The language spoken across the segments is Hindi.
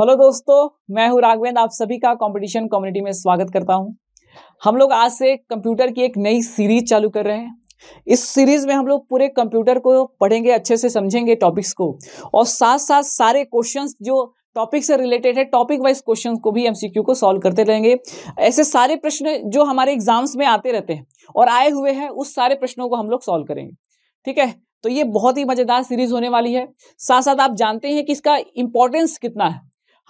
हेलो दोस्तों मैं हूं राघवेंद्र आप सभी का कंपटीशन कम्युनिटी में स्वागत करता हूं हम लोग आज से कंप्यूटर की एक नई सीरीज चालू कर रहे हैं इस सीरीज में हम लोग पूरे कंप्यूटर को पढ़ेंगे अच्छे से समझेंगे टॉपिक्स को और साथ साथ सारे क्वेश्चंस जो टॉपिक से रिलेटेड है टॉपिक वाइज क्वेश्चन को भी एमसीक्यू को सॉल्व करते रहेंगे ऐसे सारे प्रश्न जो हमारे एग्जाम्स में आते रहते हैं और आए हुए हैं उस सारे प्रश्नों को हम लोग सॉल्व करेंगे ठीक है तो ये बहुत ही मजेदार सीरीज होने वाली है साथ साथ आप जानते हैं कि इसका इंपॉर्टेंस कितना है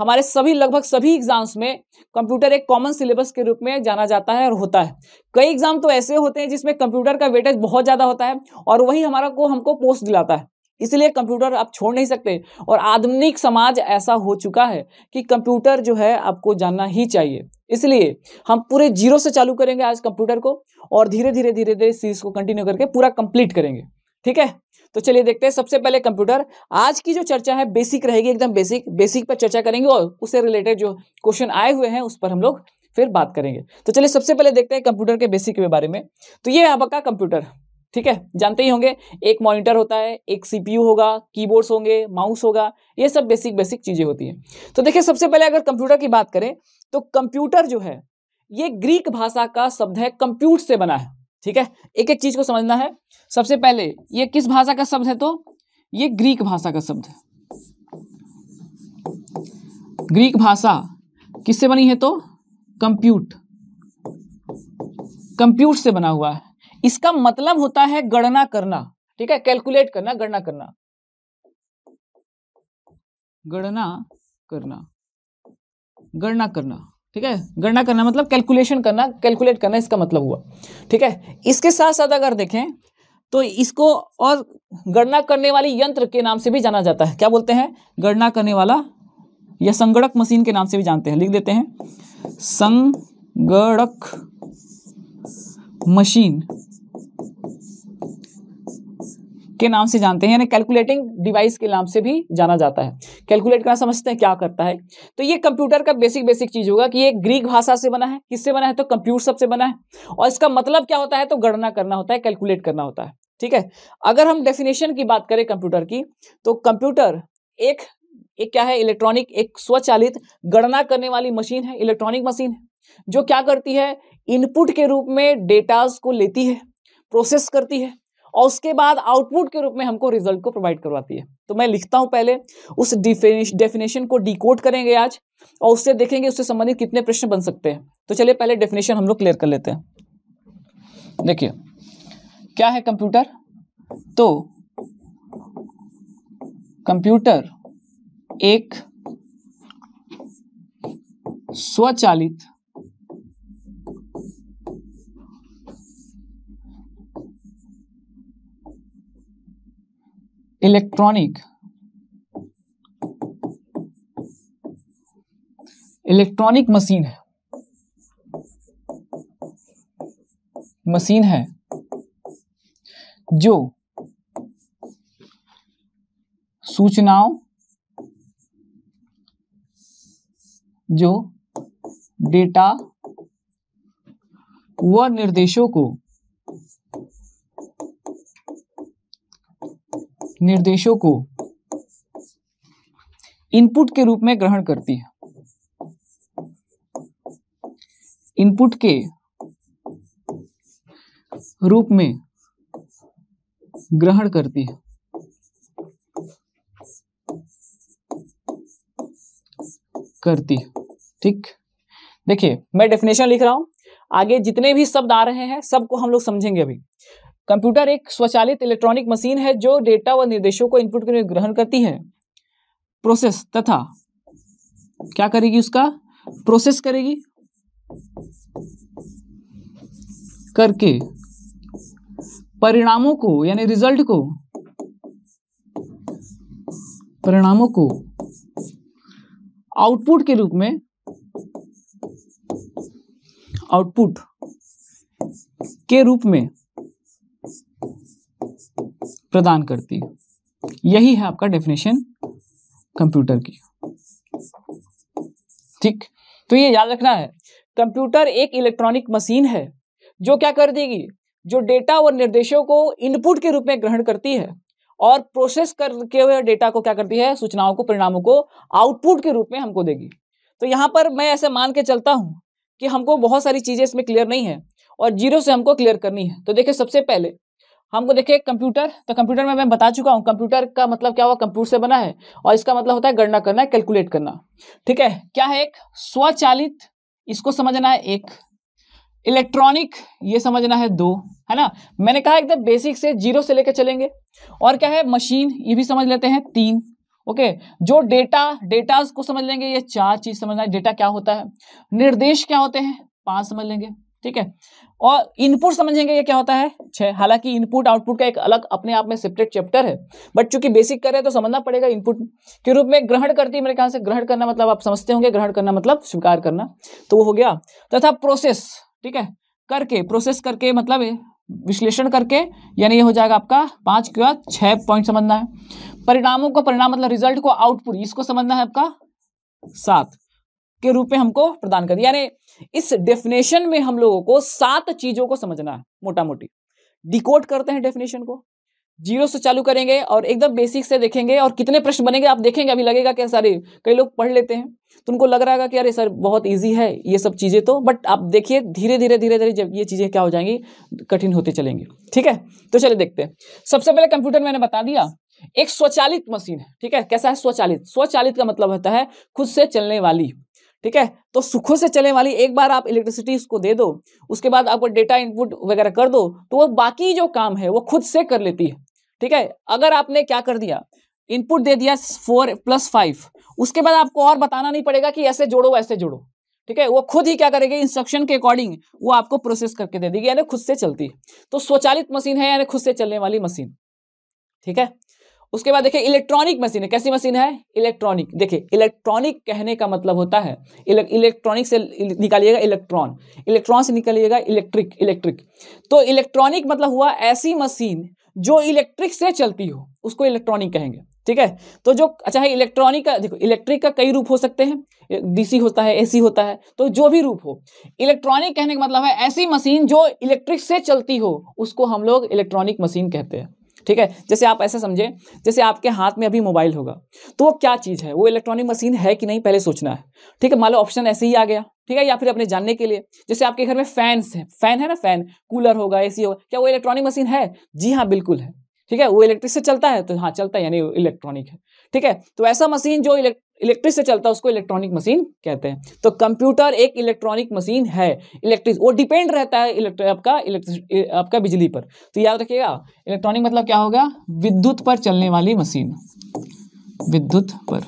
हमारे सभी लगभग सभी एग्जाम्स में कंप्यूटर एक कॉमन सिलेबस के रूप में जाना जाता है और होता है कई एग्जाम तो ऐसे होते हैं जिसमें कंप्यूटर का वेटेज बहुत ज़्यादा होता है और वही हमारा को हमको पोस्ट दिलाता है इसलिए कंप्यूटर आप छोड़ नहीं सकते और आधुनिक समाज ऐसा हो चुका है कि कंप्यूटर जो है आपको जानना ही चाहिए इसलिए हम पूरे जीरो से चालू करेंगे आज कंप्यूटर को और धीरे धीरे धीरे धीरे सीरीज को कंटिन्यू करके पूरा कंप्लीट करेंगे ठीक है तो चलिए देखते हैं सबसे पहले कंप्यूटर आज की जो चर्चा है बेसिक रहेगी एकदम बेसिक बेसिक पर चर्चा करेंगे और उससे रिलेटेड जो क्वेश्चन आए हुए हैं उस पर हम लोग फिर बात करेंगे तो चलिए सबसे पहले देखते हैं कंप्यूटर के बेसिक के बारे में तो ये है आपका कंप्यूटर ठीक है जानते ही होंगे एक मॉनिटर होता है एक सीपीयू होगा कीबोर्ड्स होंगे माउस होगा ये सब बेसिक बेसिक चीज़ें होती हैं तो देखिए सबसे पहले अगर कंप्यूटर की बात करें तो कंप्यूटर जो है ये ग्रीक भाषा का शब्द है कंप्यूट से बना है ठीक है एक एक चीज को समझना है सबसे पहले ये किस भाषा का शब्द है तो ये ग्रीक भाषा का शब्द है ग्रीक भाषा किससे बनी है तो कंप्यूट कंप्यूट से बना हुआ है इसका मतलब होता है गणना करना ठीक है कैलकुलेट करना गणना करना गणना करना गणना करना ठीक है गणना करना मतलब कैलकुलेशन करना कैलकुलेट करना इसका मतलब हुआ ठीक है इसके साथ साथ अगर देखें तो इसको और गणना करने वाली यंत्र के नाम से भी जाना जाता है क्या बोलते हैं गणना करने वाला या संगणक मशीन के नाम से भी जानते हैं लिख देते हैं संगणक मशीन के नाम से जानते हैं यानी कैलकुलेटिंग डिवाइस के नाम से भी जाना जाता है कैलकुलेट करना समझते हैं क्या करता है तो ये कंप्यूटर का बेसिक बेसिक चीज होगा कि ये ग्रीक भाषा से बना है किससे बना है तो कंप्यूटर सबसे बना है और इसका मतलब क्या होता है तो गणना करना होता है कैलकुलेट करना होता है ठीक है अगर हम डेफिनेशन की बात करें कंप्यूटर की तो कंप्यूटर एक एक क्या है इलेक्ट्रॉनिक एक स्वचालित गणना करने वाली मशीन है इलेक्ट्रॉनिक मशीन है जो क्या करती है इनपुट के रूप में डेटास को लेती है प्रोसेस करती है और उसके बाद आउटपुट के रूप में हमको रिजल्ट को प्रोवाइड करवाती है तो मैं लिखता हूं पहले उस डेफिनेशन को डिकोड करेंगे आज और उससे देखेंगे उससे संबंधित कितने प्रश्न बन सकते हैं तो चलिए पहले डेफिनेशन हम लोग क्लियर कर लेते हैं देखिए क्या है कंप्यूटर तो कंप्यूटर एक स्वचालित इलेक्ट्रॉनिक इलेक्ट्रॉनिक मशीन है मशीन है जो सूचनाओं जो डेटा व निर्देशों को निर्देशों को इनपुट के रूप में ग्रहण करती है इनपुट के रूप में ग्रहण करती है करती है ठीक देखिए मैं डेफिनेशन लिख रहा हूं आगे जितने भी शब्द आ रहे हैं सबको हम लोग समझेंगे अभी कंप्यूटर एक स्वचालित इलेक्ट्रॉनिक मशीन है जो डेटा व निर्देशों को इनपुट के ग्रहण करती है प्रोसेस तथा क्या करेगी उसका प्रोसेस करेगी करके परिणामों को यानी रिजल्ट को परिणामों को आउटपुट के रूप में आउटपुट के रूप में प्रदान करती है यही है आपका डेफिनेशन कंप्यूटर की ठीक तो ये याद रखना है कंप्यूटर एक इलेक्ट्रॉनिक मशीन है जो क्या कर देगी जो डेटा और निर्देशों को इनपुट के रूप में ग्रहण करती है और प्रोसेस करके हुए डेटा को क्या करती है सूचनाओं को परिणामों को आउटपुट के रूप में हमको देगी तो यहाँ पर मैं ऐसे मान के चलता हूँ कि हमको बहुत सारी चीज़ें इसमें क्लियर नहीं है और जीरो से हमको क्लियर करनी है तो देखिए सबसे पहले हमको देखिए कंप्यूटर तो कंप्यूटर में मैं बता चुका हूँ कंप्यूटर का मतलब क्या हुआ कंप्यूटर से बना है और इसका मतलब होता है गणना करना है कैलकुलेट करना ठीक है क्या है एक स्वचालित इसको समझना है एक इलेक्ट्रॉनिक ये समझना है दो है ना मैंने कहा एकदम बेसिक तो से जीरो से लेकर चलेंगे और क्या है मशीन ये भी समझ लेते हैं तीन ओके जो डेटा डेटा को समझ लेंगे ये चार चीज समझना है डेटा क्या होता है निर्देश क्या होते हैं पांच समझ लेंगे ठीक है और इनपुट समझेंगे ये क्या होता है छः हालांकि इनपुट आउटपुट का एक अलग अपने आप में सेपरेट चैप्टर है बट चूंकि बेसिक कर रहे हैं तो समझना पड़ेगा इनपुट के रूप में ग्रहण करती है मेरे ख्याल से ग्रहण करना मतलब आप समझते होंगे ग्रहण करना मतलब स्वीकार करना तो वो हो गया तथा प्रोसेस ठीक है करके प्रोसेस करके मतलब विश्लेषण करके यानी ये हो जाएगा आपका पाँच के बाद छः पॉइंट समझना है परिणामों को परिणाम मतलब रिजल्ट को आउटपुट इसको समझना है आपका सात के रूप में हमको प्रदान कर दिया यानी इस डेफिनेशन में हम लोगों को सात चीजों को समझना है मोटा मोटी डिकोड करते हैं डेफिनेशन को जीरो से चालू करेंगे और एकदम बेसिक से देखेंगे और कितने प्रश्न बनेंगे आप देखेंगे अभी लगेगा कि सारे कई लोग पढ़ लेते हैं तो उनको लग रहा है कि अरे सर बहुत ईजी है ये सब चीज़ें तो बट आप देखिए धीरे धीरे धीरे धीरे जब ये चीज़ें क्या हो जाएंगी कठिन होते चलेंगे ठीक है तो चलिए देखते हैं सबसे पहले कंप्यूटर मैंने बता दिया एक स्वचालित मशीन है ठीक है कैसा है स्वचालित स्वचालित का मतलब होता है खुद से चलने वाली ठीक है तो सुखों से चलने वाली एक बार आप इलेक्ट्रिसिटी उसको दे दो उसके बाद आपको डेटा इनपुट वगैरह कर दो तो वो बाकी जो काम है वो खुद से कर लेती है ठीक है अगर आपने क्या कर दिया इनपुट दे दिया फोर प्लस फाइव उसके बाद आपको और बताना नहीं पड़ेगा कि ऐसे जोड़ो ऐसे जोड़ो ठीक है वो खुद ही क्या करेगी इंस्ट्रक्शन के अकॉर्डिंग वो आपको प्रोसेस करके दे देगी यानी खुद से चलती है तो स्वचालित मशीन है यानी खुद से चलने वाली मशीन ठीक है उसके बाद देखिए इलेक्ट्रॉनिक मशीन है कैसी मशीन है इलेक्ट्रॉनिक देखिए इलेक्ट्रॉनिक कहने का मतलब होता है इलेक्ट्रॉनिक से निकालिएगा इलेक्ट्रॉन इलेक्ट्रॉन से निकालिएगा इलेक्ट्रिक इलेक्ट्रिक तो इलेक्ट्रॉनिक मतलब हुआ ऐसी मशीन जो इलेक्ट्रिक से चलती हो उसको इलेक्ट्रॉनिक कहेंगे ठीक है तो जो अच्छा है इलेक्ट्रॉनिक का देखो इलेक्ट्रिक का कई रूप हो सकते हैं डीसी होता है एसी होता है तो जो भी रूप हो इलेक्ट्रॉनिक कहने का मतलब है ऐसी मशीन जो इलेक्ट्रिक से चलती हो उसको हम लोग इलेक्ट्रॉनिक मशीन कहते हैं ठीक है जैसे आप ऐसे समझें जैसे आपके हाथ में अभी मोबाइल होगा तो वो क्या चीज़ है वो इलेक्ट्रॉनिक मशीन है कि नहीं पहले सोचना है ठीक है मान लो ऑप्शन ऐसे ही आ गया ठीक है या फिर अपने जानने के लिए जैसे आपके घर में फैंस है फैन है ना फैन कूलर होगा ए होगा क्या वो इलेक्ट्रॉनिक मशीन है जी हाँ बिल्कुल है ठीक है वो इलेक्ट्रिक से चलता है तो हाँ चलता है यानी इलेक्ट्रॉनिक है ठीक है तो ऐसा मशीन जो इलेक्ट्रिक से चलता है उसको इलेक्ट्रॉनिक मशीन कहते हैं तो कंप्यूटर एक इलेक्ट्रॉनिक मशीन है इलेक्ट्रिक वो डिपेंड रहता है इलेक्ट्रिक आपका इलेक्ट्रिक आपका बिजली पर तो याद रखिएगा इलेक्ट्रॉनिक मतलब क्या होगा विद्युत पर चलने वाली मशीन विद्युत पर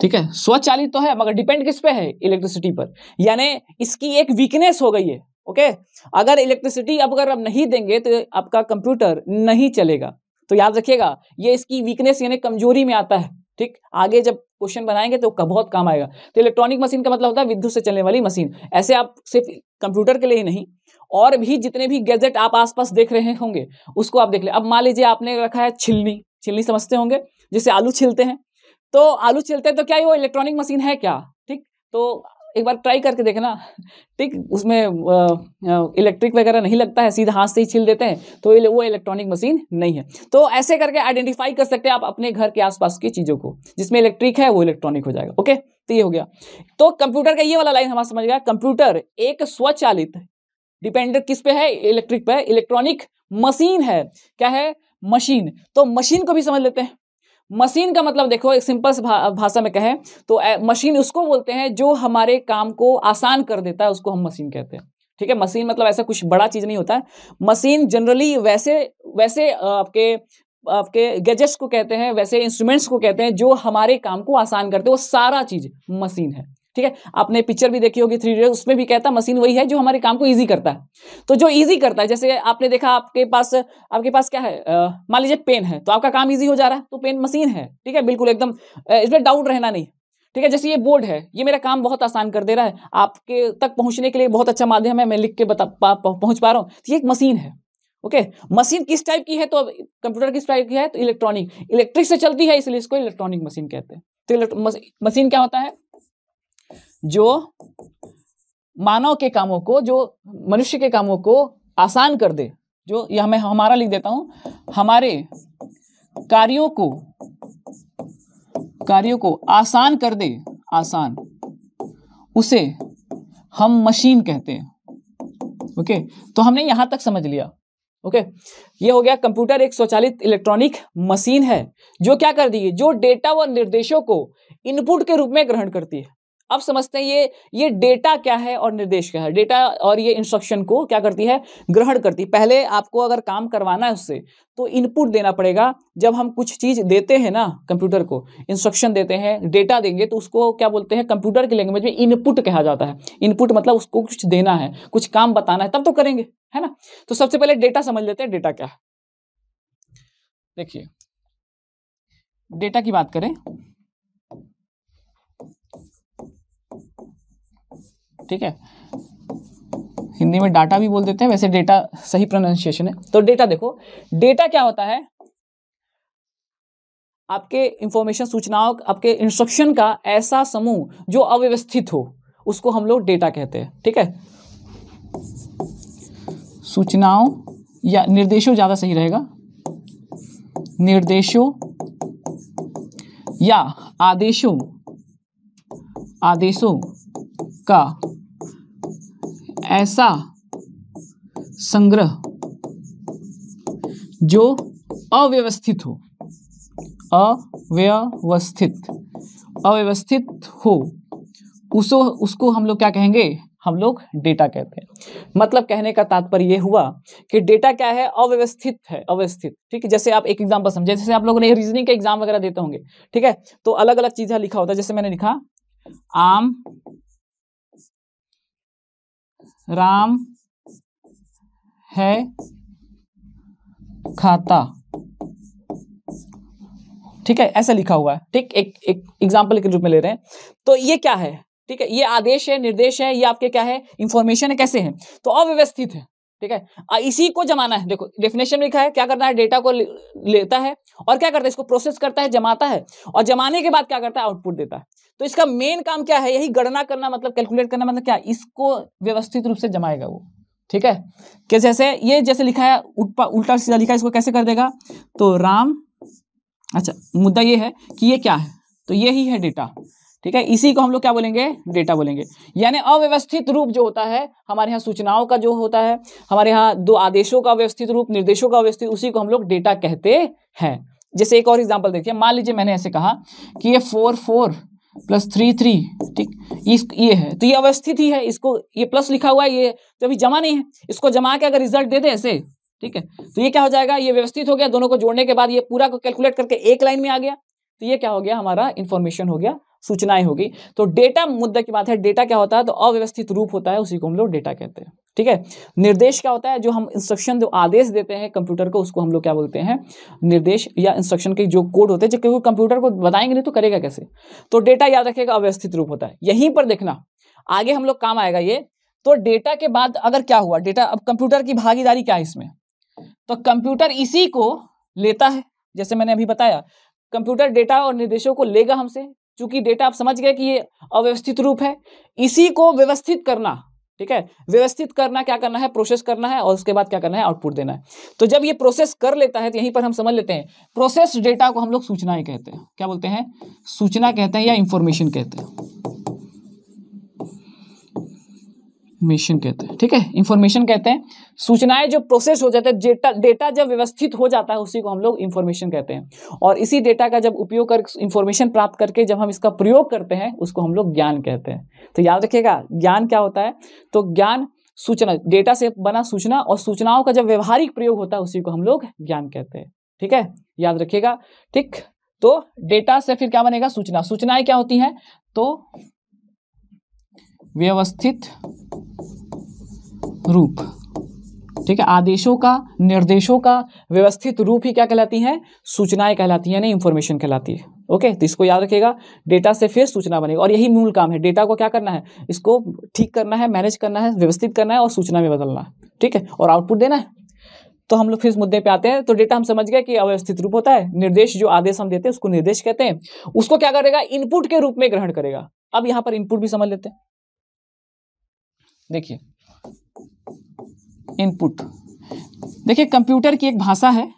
ठीक है स्वचालित तो है मगर डिपेंड किस पे है इलेक्ट्रिसिटी पर यानी इसकी एक वीकनेस हो गई है ओके अगर इलेक्ट्रिसिटी अब अगर आप नहीं देंगे तो आपका कंप्यूटर नहीं चलेगा तो याद रखिएगा ये इसकी वीकनेस यानी कमजोरी में आता है ठीक आगे जब क्वेश्चन बनाएंगे तो बहुत काम आएगा तो इलेक्ट्रॉनिक मशीन का मतलब होता है विद्युत से चलने वाली मशीन ऐसे आप सिर्फ कंप्यूटर के लिए ही नहीं और भी जितने भी गैजेट आप आसपास देख रहे होंगे उसको आप देख ले अब मान लीजिए आपने रखा है छिलनी छिलनी समझते होंगे जिसे आलू छिलते हैं तो आलू छिलते हैं तो क्या ये वो इलेक्ट्रॉनिक मशीन है क्या ठीक तो एक बार ट्राई करके देखना ठीक उसमें इलेक्ट्रिक वगैरह नहीं लगता है सीधा हाथ से ही छील देते हैं तो वो इलेक्ट्रॉनिक मशीन नहीं है तो ऐसे करके आइडेंटिफाई कर सकते हैं आप अपने घर के आसपास की चीज़ों को जिसमें इलेक्ट्रिक है वो इलेक्ट्रॉनिक हो जाएगा ओके तो ये हो गया तो कंप्यूटर का ये वाला लाइन हमारा समझ गया कंप्यूटर एक स्वचालित डिपेंडर किस पे है इलेक्ट्रिक पे इलेक्ट्रॉनिक मशीन है क्या है मशीन तो मशीन को भी समझ लेते हैं मशीन का मतलब देखो एक सिंपल भाषा में कहें तो मशीन उसको बोलते हैं जो हमारे काम को आसान कर देता है उसको हम मशीन कहते हैं ठीक है मशीन मतलब ऐसा कुछ बड़ा चीज़ नहीं होता है मशीन जनरली वैसे वैसे आपके आपके गैजेट्स को कहते हैं वैसे इंस्ट्रूमेंट्स को कहते हैं जो हमारे काम को आसान करते हैं वो सारा चीज़ मशीन है ठीक है आपने पिक्चर भी देखी होगी थ्री डी उसमें भी कहता मशीन वही है जो हमारे काम को ईजी करता है तो जो ईजी करता है जैसे आपने देखा आपके पास आपके पास क्या है मान लीजिए पेन है तो आपका काम ईजी हो जा रहा है तो पेन मशीन है ठीक है बिल्कुल एकदम इसमें डाउट रहना नहीं ठीक है जैसे ये बोर्ड है ये मेरा काम बहुत आसान कर दे रहा है आपके तक पहुंचने के लिए बहुत अच्छा माध्यम है मैं लिख के बता पा, पहुंच पा रहा हूँ तो ये एक मशीन है ओके मशीन किस टाइप की है तो कंप्यूटर किस टाइप की है तो इलेक्ट्रॉनिक इलेक्ट्रिक से चलती है इसलिए इसको इलेक्ट्रॉनिक मशीन कहते हैं तो मशीन क्या होता है जो मानव के कामों को जो मनुष्य के कामों को आसान कर दे जो यह मैं हमारा लिख देता हूं हमारे कार्यों को कार्यों को आसान कर दे आसान उसे हम मशीन कहते हैं ओके तो हमने यहां तक समझ लिया ओके ये हो गया कंप्यूटर एक स्वचालित इलेक्ट्रॉनिक मशीन है जो क्या कर दी है जो डेटा व निर्देशों को इनपुट के रूप में ग्रहण करती है अब समझते हैं ये ये डेटा क्या है और निर्देश क्या है डेटा और ये इंस्ट्रक्शन को क्या करती है ग्रहण करती पहले आपको अगर काम करवाना है उससे तो इनपुट देना पड़ेगा जब हम कुछ चीज़ देते हैं ना कंप्यूटर को इंस्ट्रक्शन देते हैं डेटा देंगे तो उसको क्या बोलते हैं कंप्यूटर की लैंग्वेज में इनपुट कहा जाता है इनपुट मतलब उसको कुछ देना है कुछ काम बताना है तब तो करेंगे है ना तो सबसे पहले डेटा समझ लेते हैं डेटा क्या है देखिए डेटा की बात करें ठीक है हिंदी में डाटा भी बोल देते हैं वैसे डेटा सही प्रोनाउंसिएशन है तो डेटा देखो डेटा क्या होता है आपके इंफॉर्मेशन सूचनाओं आपके इंस्ट्रक्शन का ऐसा समूह जो अव्यवस्थित हो उसको हम लोग डेटा कहते हैं ठीक है सूचनाओं या निर्देशों ज़्यादा सही रहेगा निर्देशों या आदेशों आदेशों का ऐसा संग्रह जो अव्यवस्थित हो अव्यवस्थित अव्यवस्थित हो उसो उसको हम लोग क्या कहेंगे हम लोग डेटा कहते हैं मतलब कहने का तात्पर्य यह हुआ कि डेटा क्या है अव्यवस्थित है अव्यवस्थित ठीक है जैसे आप एक एग्जाम्पल समझे जैसे आप लोगों ने रीजनिंग के एग्जाम वगैरह देते होंगे ठीक है तो अलग अलग चीज़ें लिखा होता है जैसे मैंने लिखा आम राम है खाता ठीक है ऐसा लिखा हुआ है ठीक एक एक एग्जाम्पल के रूप में ले रहे हैं तो ये क्या है ठीक है ये आदेश है निर्देश है ये आपके क्या है इंफॉर्मेशन है कैसे है तो अव्यवस्थित है ठीक है इसी को जमाना है देखो डेफिनेशन लिखा है क्या करना है डेटा को लेता है और क्या करता है इसको प्रोसेस करता है जमाता है और जमाने के बाद क्या करता है आउटपुट देता है तो इसका मेन काम क्या है यही गणना करना मतलब कैलकुलेट करना मतलब क्या इसको व्यवस्थित रूप से जमाएगा वो ठीक है कि जैसे ये जैसे लिखा है उल्टा सीधा लिखा है इसको कैसे कर देगा तो राम अच्छा मुद्दा ये है कि ये क्या है तो ये ही है डेटा ठीक है इसी को हम लोग क्या बोलेंगे डेटा बोलेंगे यानी अव्यवस्थित रूप जो होता है हमारे यहाँ सूचनाओं का जो होता है हमारे यहाँ दो आदेशों का व्यवस्थित रूप निर्देशों का व्यवस्थित उसी को हम लोग डेटा कहते हैं जैसे एक और एग्जाम्पल देखिए मान लीजिए मैंने ऐसे कहा कि ये four four plus three three ठीक इस ये है तो ये अवस्थित ही है इसको ये प्लस लिखा हुआ है ये तो अभी जमा नहीं है इसको जमा के अगर रिजल्ट दे दे ऐसे ठीक है तो ये क्या हो जाएगा ये व्यवस्थित हो गया दोनों को जोड़ने के बाद ये पूरा को कैलकुलेट करके एक लाइन में आ गया तो ये क्या हो गया हमारा इन्फॉर्मेशन हो गया सूचनाएं होगी तो डेटा मुद्दा की बात है डेटा क्या होता है तो अव्यवस्थित रूप होता है उसी को हम लोग डेटा कहते हैं ठीक है निर्देश क्या होता है जो हम इंस्ट्रक्शन जो आदेश देते हैं कंप्यूटर को उसको हम लोग क्या बोलते हैं निर्देश या इंस्ट्रक्शन के जो कोड होते हैं क्योंकि कंप्यूटर को बताएंगे नहीं तो करेगा कैसे तो डेटा याद रखेगा अव्यवस्थित रूप होता है यहीं पर देखना आगे हम लोग काम आएगा ये तो डेटा के बाद अगर क्या हुआ डेटा अब कंप्यूटर की भागीदारी क्या है इसमें तो कंप्यूटर इसी को लेता है जैसे मैंने अभी बताया कंप्यूटर डेटा और निर्देशों को लेगा हमसे चूंकि डेटा आप समझ गए कि ये अव्यवस्थित रूप है इसी को व्यवस्थित करना ठीक है व्यवस्थित करना क्या करना है प्रोसेस करना है और उसके बाद क्या करना है आउटपुट देना है तो जब ये प्रोसेस कर लेता है तो यहीं पर हम समझ लेते हैं प्रोसेस डेटा को हम लोग सूचनाएं कहते हैं क्या बोलते हैं सूचना कहते हैं या इंफॉर्मेशन कहते हैं इन्फॉर्मेशन कहते हैं ठीक है इन्फॉर्मेशन कहते हैं सूचनाएं जो प्रोसेस हो जाते हैं डेटा डेटा जब व्यवस्थित हो जाता है उसी को हम लोग इन्फॉर्मेशन कहते हैं और इसी डेटा का जब उपयोग कर इन्फॉर्मेशन प्राप्त करके जब हम इसका प्रयोग करते हैं उसको हम लोग ज्ञान कहते हैं तो याद रखिएगा ज्ञान क्या होता है तो ज्ञान सूचना डेटा से बना सूचना और सूचनाओं का जब व्यवहारिक प्रयोग होता है उसी को हम लोग ज्ञान कहते हैं ठीक है याद रखिएगा ठीक तो डेटा से फिर क्या बनेगा सूचना सूचनाएं क्या होती हैं तो व्यवस्थित रूप ठीक है आदेशों का निर्देशों का व्यवस्थित रूप ही क्या कहलाती हैं सूचनाएं कहलाती हैं यानी इंफॉर्मेशन कहलाती है ओके तो इसको याद रखिएगा डेटा से फिर सूचना बनेगी और यही मूल काम है डेटा को क्या करना है इसको ठीक करना है मैनेज करना है व्यवस्थित करना है और सूचना में बदलना है ठीक है और आउटपुट देना है तो हम लोग फिर इस मुद्दे पे आते हैं तो डेटा हम समझ गए कि अव्यवस्थित रूप होता है निर्देश जो आदेश हम देते हैं उसको निर्देश कहते हैं उसको क्या करेगा इनपुट के रूप में ग्रहण करेगा अब यहां पर इनपुट भी समझ लेते हैं देखिए इनपुट देखिए कंप्यूटर की एक भाषा है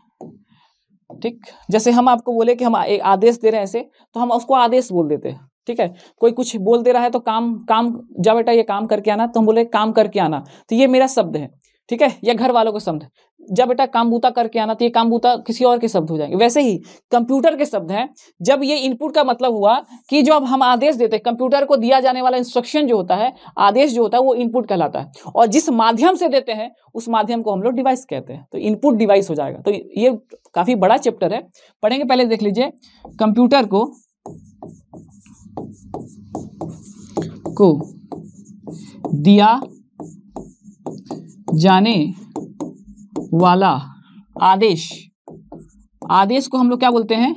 ठीक जैसे हम आपको बोले कि हम एक आदेश दे रहे हैं ऐसे तो हम उसको आदेश बोल देते हैं ठीक है कोई कुछ बोल दे रहा है तो काम काम जा बेटा ये काम करके आना तो हम बोले काम करके आना तो ये मेरा शब्द है ठीक है या घर वालों के शब्द जब बेटा कामबूता करके आना तो ये कामबूता किसी और के शब्द हो जाएंगे वैसे ही कंप्यूटर के शब्द हैं जब ये इनपुट का मतलब हुआ कि जो अब हम आदेश देते हैं कंप्यूटर को दिया जाने वाला इंस्ट्रक्शन जो होता है आदेश जो होता है वो इनपुट कहलाता है और जिस माध्यम से देते हैं उस माध्यम को हम लोग डिवाइस कहते हैं तो इनपुट डिवाइस हो जाएगा तो ये काफ़ी बड़ा चैप्टर है पढ़ेंगे पहले देख लीजिए कंप्यूटर को को दिया जाने वाला आदेश आदेश को हम लोग क्या बोलते हैं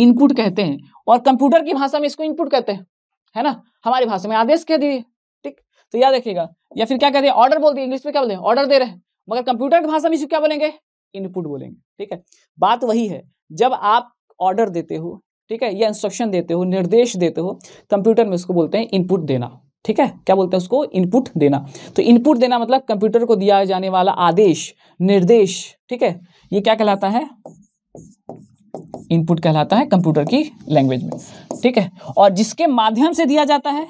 इनपुट कहते हैं और कंप्यूटर की भाषा में इसको इनपुट कहते हैं है ना हमारी भाषा में आदेश कह दिए ठीक तो याद रखिएगा या फिर क्या कहते हैं ऑर्डर बोल दिए इंग्लिश में क्या बोले ऑर्डर दे रहे हैं मगर कंप्यूटर की भाषा में इसको क्या बोलेंगे इनपुट बोलेंगे ठीक है बात वही है जब आप ऑर्डर देते हो ठीक है या इंस्ट्रक्शन देते हो निर्देश देते हो कंप्यूटर में उसको बोलते हैं इनपुट देना ठीक है क्या बोलते हैं उसको इनपुट देना तो इनपुट देना मतलब कंप्यूटर को दिया जाने वाला आदेश निर्देश ठीक है ये क्या कहलाता है इनपुट कहलाता है कंप्यूटर की लैंग्वेज में ठीक है और जिसके माध्यम से दिया जाता है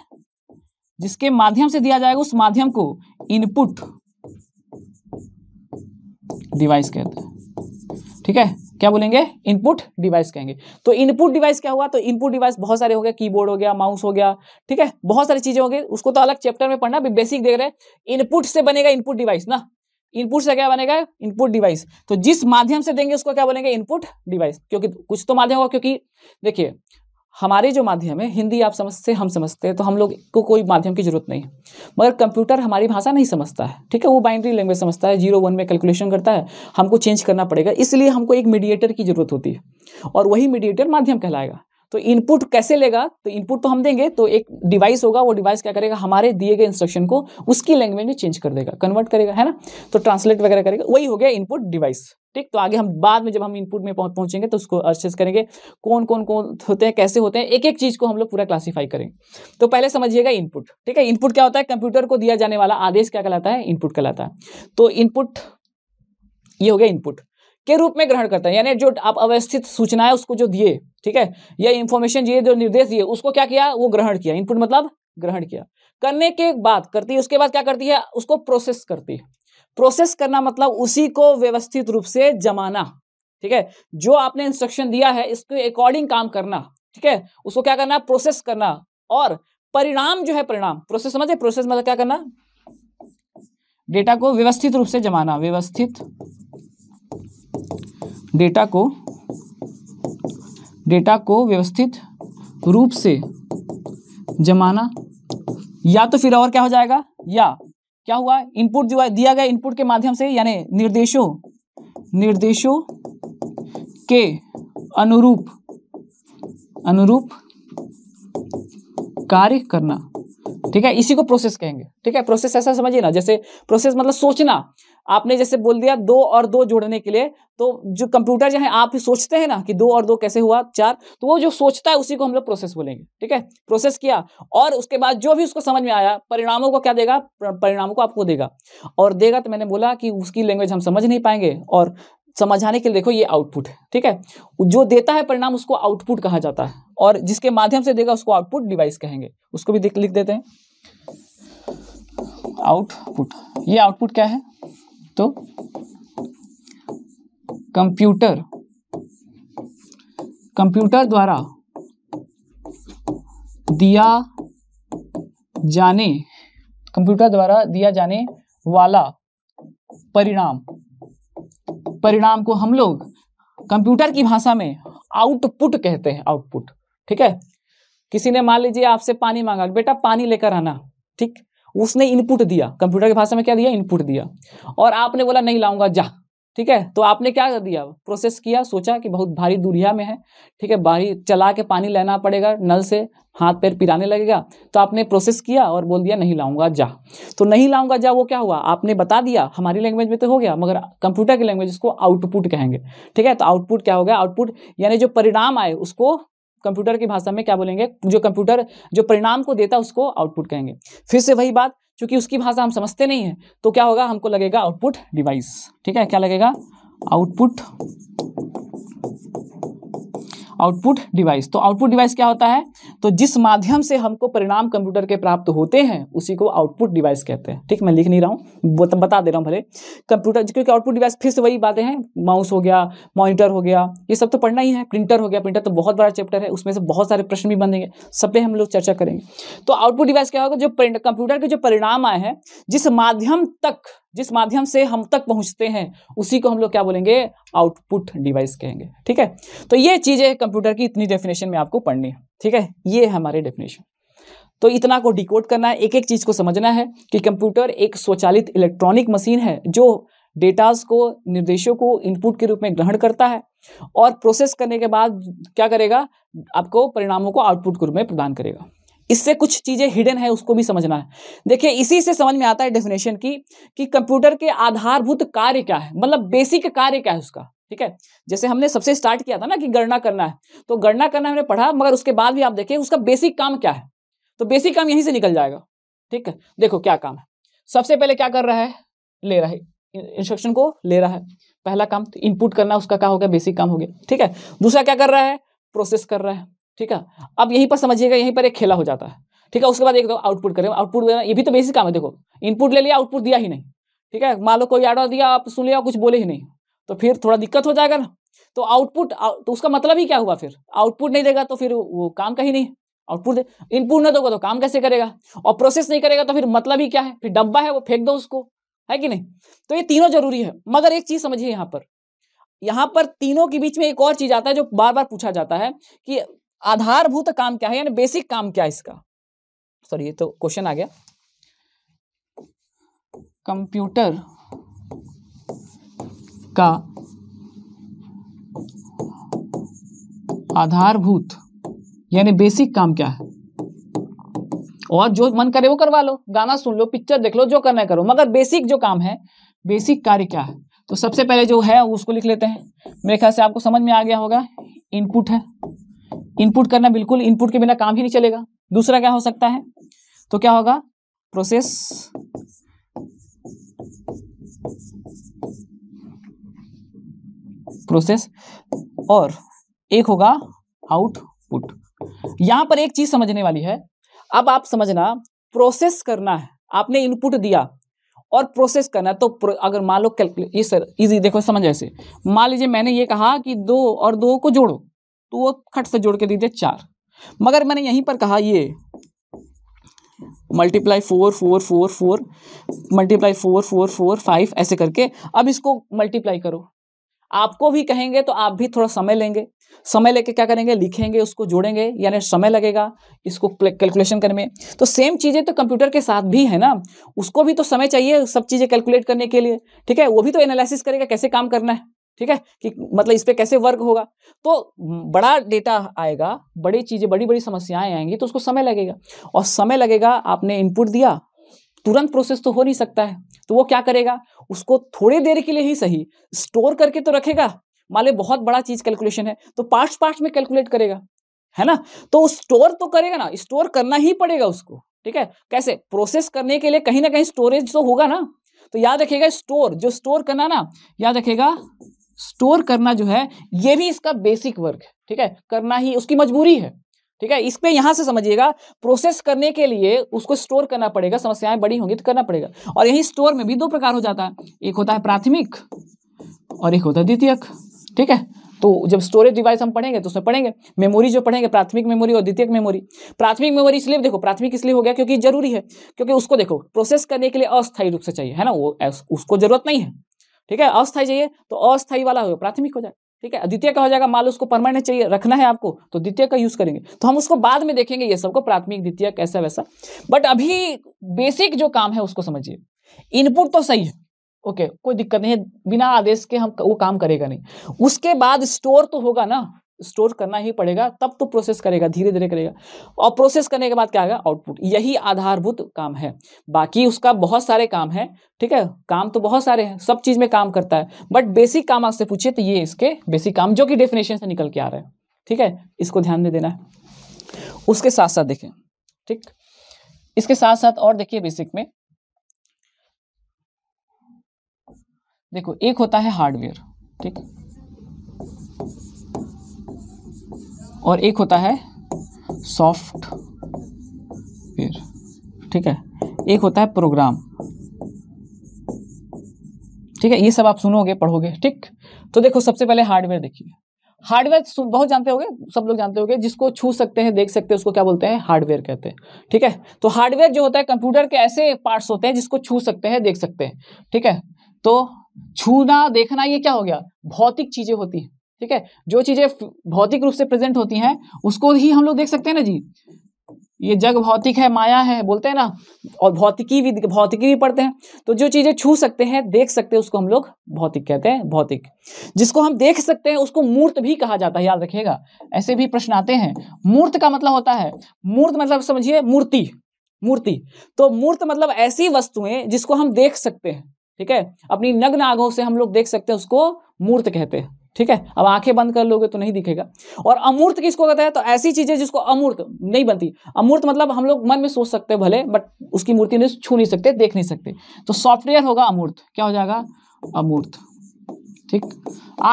जिसके माध्यम से दिया जाएगा उस माध्यम को इनपुट डिवाइस कहते हैं ठीक है क्या बोलेंगे इनपुट डिवाइस कहेंगे तो इनपुट डिवाइस क्या हुआ तो इनपुट डिवाइस बहुत सारे हो गए कीबोर्ड हो गया माउस हो गया ठीक है बहुत सारी चीजें हो गई उसको तो अलग चैप्टर में पढ़ना भी बेसिक देख रहे हैं इनपुट से बनेगा इनपुट डिवाइस ना इनपुट से क्या बनेगा इनपुट डिवाइस तो जिस माध्यम से देंगे उसको क्या बोलेंगे इनपुट डिवाइस क्योंकि कुछ तो माध्यम होगा क्योंकि देखिए हमारे जो माध्यम है हिंदी आप समझते हम समझते हैं तो हम लोग को कोई माध्यम की जरूरत नहीं है मगर कंप्यूटर हमारी भाषा नहीं समझता है ठीक है वो बाइंड्री लैंग्वेज समझता है जीरो वन में कैलकुलेशन करता है हमको चेंज करना पड़ेगा इसलिए हमको एक मीडिएटर की जरूरत होती है और वही मीडिएटर माध्यम कहलाएगा तो इनपुट कैसे लेगा तो इनपुट तो हम देंगे तो एक डिवाइस होगा वो डिवाइस क्या करेगा हमारे दिए गए इंस्ट्रक्शन को उसकी लैंग्वेज में चेंज कर देगा कन्वर्ट करेगा है ना तो ट्रांसलेट वगैरह करेगा वही हो गया इनपुट डिवाइस ठीक तो आगे हम बाद में जब हम इनपुट में पहुंच पहुंचेंगे तो उसको अर्चेस करेंगे कौन कौन कौन होते हैं कैसे होते हैं एक एक चीज को हम लोग पूरा क्लासिफाई करेंगे तो पहले समझिएगा इनपुट ठीक है इनपुट क्या होता है कंप्यूटर को दिया जाने वाला आदेश क्या कहलाता है इनपुट कहलाता है तो इनपुट ये हो गया इनपुट के रूप में ग्रहण करता है यानी जो आप अवस्थित सूचनाएं उसको जो दिए ठीक है या इन्फॉर्मेशन दिए जो निर्देश दिए उसको क्या किया वो ग्रहण किया इनपुट मतलब ग्रहण किया करने के बाद करती है उसके बाद क्या करती है उसको प्रोसेस करती है प्रोसेस करना मतलब उसी को व्यवस्थित रूप से जमाना ठीक है जो आपने इंस्ट्रक्शन दिया है इसके अकॉर्डिंग काम करना ठीक है उसको क्या करना प्रोसेस करना और परिणाम जो है परिणाम प्रोसेस समझे प्रोसेस मतलब क्या करना डेटा को व्यवस्थित रूप से जमाना व्यवस्थित डेटा को डेटा को व्यवस्थित रूप से जमाना या तो फिर और क्या हो जाएगा या क्या हुआ इनपुट जो है दिया गया इनपुट के माध्यम से यानी निर्देशों निर्देशों के अनुरूप अनुरूप कार्य करना ठीक है इसी को प्रोसेस कहेंगे ठीक है प्रोसेस ऐसा समझिए ना जैसे प्रोसेस मतलब सोचना आपने जैसे बोल दिया दो और दो जोड़ने के लिए तो जो कंप्यूटर जो है आप ही सोचते हैं ना कि दो और दो कैसे हुआ चार तो वो जो सोचता है उसी को हम लोग प्रोसेस बोलेंगे ठीक है प्रोसेस किया और उसके बाद जो भी उसको समझ में आया परिणामों को क्या देगा परिणामों को आपको देगा और देगा तो मैंने बोला कि उसकी लैंग्वेज हम समझ नहीं पाएंगे और समझाने के लिए देखो ये आउटपुट है ठीक है जो देता है परिणाम उसको आउटपुट कहा जाता है और जिसके माध्यम से देगा उसको आउटपुट डिवाइस कहेंगे उसको भी लिख देते हैं आउटपुट ये आउटपुट क्या है दोस्तों कंप्यूटर कंप्यूटर द्वारा दिया जाने कंप्यूटर द्वारा दिया जाने वाला परिणाम परिणाम को हम लोग कंप्यूटर की भाषा में आउटपुट कहते हैं आउटपुट ठीक है किसी ने मान लीजिए आपसे पानी मांगा बेटा पानी लेकर आना ठीक उसने इनपुट दिया कंप्यूटर की भाषा में क्या दिया इनपुट दिया और आपने बोला नहीं लाऊंगा जा ठीक है तो आपने क्या कर दिया प्रोसेस किया सोचा कि बहुत भारी दूरिया में है ठीक है भारी चला के पानी लेना पड़ेगा नल से हाथ पैर पिराने लगेगा तो आपने प्रोसेस किया और बोल दिया नहीं लाऊंगा जा तो नहीं लाऊंगा जा वो क्या हुआ आपने बता दिया हमारी लैंग्वेज में तो हो गया मगर कंप्यूटर की लैंग्वेज उसको आउटपुट कहेंगे ठीक है तो आउटपुट क्या हो गया आउटपुट यानी जो परिणाम आए उसको कंप्यूटर की भाषा में क्या बोलेंगे जो कंप्यूटर जो परिणाम को देता है उसको आउटपुट कहेंगे फिर से वही बात क्योंकि उसकी भाषा हम समझते नहीं है तो क्या होगा हमको लगेगा आउटपुट डिवाइस ठीक है क्या लगेगा आउटपुट आउटपुट डिवाइस तो आउटपुट डिवाइस क्या होता है तो जिस माध्यम से हमको परिणाम कंप्यूटर के प्राप्त होते हैं उसी को आउटपुट डिवाइस कहते हैं ठीक मैं लिख नहीं रहा हूँ बता दे रहा हूँ भले कंप्यूटर क्योंकि आउटपुट डिवाइस फिर से वही बातें हैं माउस हो गया मॉनिटर हो गया ये सब तो पढ़ना ही है प्रिंटर हो गया प्रिंटर तो बहुत बड़ा चैप्टर है उसमें से बहुत सारे प्रश्न भी बनेंगे सब पे हम लोग चर्चा करेंगे तो आउटपुट डिवाइस क्या होगा जो कंप्यूटर के जो परिणाम आए हैं जिस माध्यम तक जिस माध्यम से हम तक पहुंचते हैं उसी को हम लोग क्या बोलेंगे आउटपुट डिवाइस कहेंगे ठीक है तो ये चीज़ें कंप्यूटर की इतनी डेफिनेशन में आपको पढ़नी है ठीक है ये है हमारे डेफिनेशन तो इतना को डिकोड करना है एक एक चीज़ को समझना है कि कंप्यूटर एक स्वचालित इलेक्ट्रॉनिक मशीन है जो डेटास को निर्देशों को इनपुट के रूप में ग्रहण करता है और प्रोसेस करने के बाद क्या करेगा आपको परिणामों को आउटपुट के रूप में प्रदान करेगा इससे कुछ चीज़ें हिडन है उसको भी समझना है देखिए इसी से समझ में आता है डेफिनेशन की कि कंप्यूटर के आधारभूत कार्य क्या है मतलब बेसिक कार्य क्या है उसका ठीक है जैसे हमने सबसे स्टार्ट किया था ना कि गणना करना है तो गणना करना हमने पढ़ा मगर उसके बाद भी आप देखिए उसका बेसिक काम क्या है तो बेसिक काम यहीं से निकल जाएगा ठीक है देखो क्या काम है सबसे पहले क्या कर रहा है ले रहा है इंस्ट्रक्शन को ले रहा है पहला काम तो इनपुट करना उसका क्या हो गया बेसिक काम हो गया ठीक है दूसरा क्या कर रहा है प्रोसेस कर रहा है ठीक है अब यहीं पर समझिएगा यहीं पर एक खेला हो जाता है ठीक है उसके बाद एक दो आउटपुट करें आउटपुट देना ये भी तो बेसिक काम है देखो इनपुट ले लिया आउटपुट दिया ही नहीं ठीक है मान लो कोई आर्डर दिया आप सुन लिया कुछ बोले ही नहीं तो फिर थोड़ा दिक्कत हो जाएगा ना तो आउटपुट तो उसका मतलब ही क्या हुआ फिर आउटपुट नहीं देगा तो फिर वो काम का ही नहीं आउटपुट दे इनपुट ना दोगे तो काम कैसे करेगा और प्रोसेस नहीं करेगा तो फिर मतलब ही क्या है फिर डब्बा है वो फेंक दो उसको है कि नहीं तो ये तीनों जरूरी है मगर एक चीज समझिए यहाँ पर यहाँ पर तीनों के बीच में एक और चीज आता है जो बार बार पूछा जाता है कि आधारभूत काम क्या है यानी बेसिक काम क्या है इसका सॉरी ये तो क्वेश्चन आ गया कंप्यूटर का आधारभूत यानी बेसिक काम क्या है और जो मन करे वो करवा लो गाना सुन लो पिक्चर देख लो जो करना करो मगर बेसिक जो काम है बेसिक कार्य क्या है तो सबसे पहले जो है उसको लिख लेते हैं मेरे ख्याल से आपको समझ में आ गया होगा इनपुट है इनपुट करना बिल्कुल इनपुट के बिना काम ही नहीं चलेगा दूसरा क्या हो सकता है तो क्या होगा प्रोसेस प्रोसेस और एक होगा आउटपुट यहां पर एक चीज समझने वाली है अब आप समझना प्रोसेस करना है आपने इनपुट दिया और प्रोसेस करना तो प्रो, अगर मान लो कैलकुलेट ये सर इजी देखो समझ ऐसे मान लीजिए मैंने ये कहा कि दो और दो को जोड़ो तो वो खट से जोड़ के दीजिए चार मगर मैंने यहीं पर कहा ये multiply four four four four multiply four four four five ऐसे करके अब इसको मल्टीप्लाई करो आपको भी कहेंगे तो आप भी थोड़ा समय लेंगे समय लेके क्या करेंगे लिखेंगे उसको जोड़ेंगे यानी समय लगेगा इसको कैलकुलेशन करने में तो सेम चीज़ें तो कंप्यूटर के साथ भी है ना उसको भी तो समय चाहिए सब चीज़ें कैलकुलेट करने के लिए ठीक है वो भी तो एनालिसिस करेगा कैसे काम करना है ठीक है कि मतलब इस पर कैसे वर्क होगा तो बड़ा डेटा आएगा बड़ी चीज़ें बड़ी बड़ी समस्याएं आएंगी तो उसको समय लगेगा और समय लगेगा आपने इनपुट दिया तुरंत प्रोसेस तो हो नहीं सकता है तो वो क्या करेगा उसको थोड़ी देर के लिए ही सही स्टोर करके तो रखेगा मान लो बहुत बड़ा चीज़ कैलकुलेशन है तो पार्ट्स पार्ट्स में कैलकुलेट करेगा है ना तो स्टोर तो करेगा ना स्टोर करना ही पड़ेगा उसको ठीक है कैसे प्रोसेस करने के लिए कहीं ना कहीं स्टोरेज तो होगा ना तो याद रखेगा स्टोर जो स्टोर करना ना याद रखेगा स्टोर करना जो है ये भी इसका बेसिक वर्क है ठीक है करना ही उसकी मजबूरी है ठीक है इसमें यहां से समझिएगा प्रोसेस करने के लिए उसको स्टोर करना पड़ेगा समस्याएं बड़ी होंगी तो करना पड़ेगा और यही स्टोर में भी दो प्रकार हो जाता है एक होता है प्राथमिक और एक होता है द्वितीयक ठीक है तो जब स्टोरेज डिवाइस हम पढ़ेंगे तो उसमें पढ़ेंगे मेमोरी जो पढ़ेंगे प्राथमिक मेमोरी और द्वितीयक मेमोरी प्राथमिक मेमोरी इसलिए देखो प्राथमिक इसलिए हो गया क्योंकि जरूरी है क्योंकि उसको देखो प्रोसेस करने के लिए अस्थायी रूप से चाहिए है ना वो उसको जरूरत नहीं है ठीक है अस्थायी चाहिए तो अस्थायी वाला हो प्राथमिक हो जाएगा ठीक है द्वितीय का हो जाएगा माल उसको परमानेंट चाहिए रखना है आपको तो द्वितीय का यूज करेंगे तो हम उसको बाद में देखेंगे ये सबको प्राथमिक द्वितीय कैसा वैसा बट अभी बेसिक जो काम है उसको समझिए इनपुट तो सही है ओके कोई दिक्कत नहीं है बिना आदेश के हम वो काम करेगा नहीं उसके बाद स्टोर तो होगा ना स्टोर करना ही पड़ेगा तब तो प्रोसेस करेगा धीरे धीरे करेगा और प्रोसेस करने के बाद क्या आएगा आउटपुट यही आधारभूत काम है बाकी उसका बहुत सारे काम है ठीक है काम तो बहुत सारे हैं सब चीज़ में काम करता है बट बेसिक काम आपसे पूछे तो ये इसके बेसिक काम जो कि डेफिनेशन से निकल के आ रहे हैं ठीक है इसको ध्यान दे देना है उसके साथ साथ देखें ठीक इसके साथ साथ और देखिए बेसिक में देखो एक होता है हार्डवेयर ठीक और एक होता है सॉफ्ट ठीक है एक होता है प्रोग्राम ठीक है ये सब आप सुनोगे पढ़ोगे ठीक तो देखो सबसे पहले हार्डवेयर देखिए हार्डवेयर बहुत जानते होंगे सब लोग जानते होंगे जिसको छू सकते हैं देख सकते हैं उसको क्या बोलते हैं हार्डवेयर कहते हैं ठीक है तो हार्डवेयर जो होता है कंप्यूटर के ऐसे पार्ट्स होते हैं जिसको छू सकते हैं देख सकते हैं ठीक है तो छूना देखना ये क्या हो गया भौतिक चीजें होती हैं ठीक है जो चीजें भौतिक रूप से प्रेजेंट होती हैं उसको ही हम लोग देख सकते हैं ना जी ये जग भौतिक है माया है बोलते हैं ना और भौतिकी भी भौतिकी भी पढ़ते हैं तो जो चीज़ें छू सकते हैं देख सकते हैं उसको हम लोग भौतिक कहते हैं भौतिक जिसको हम देख सकते हैं उसको मूर्त भी कहा जाता है याद रखिएगा ऐसे भी प्रश्न आते हैं मूर्त का मतलब होता है मूर्त मतलब समझिए मूर्ति मूर्ति तो मूर्त मतलब ऐसी वस्तुएं जिसको हम देख सकते हैं ठीक है अपनी नग्न आगों से हम लोग देख सकते हैं उसको मूर्त कहते हैं ठीक है अब आंखें बंद कर लोगे तो नहीं दिखेगा और अमूर्त किसको कहते हैं तो ऐसी चीजें जिसको अमूर्त नहीं बनती अमूर्त मतलब हम लोग मन में सोच सकते हैं भले बट उसकी मूर्ति नहीं छू नहीं सकते देख नहीं सकते तो सॉफ्टवेयर होगा अमूर्त क्या हो जाएगा अमूर्त ठीक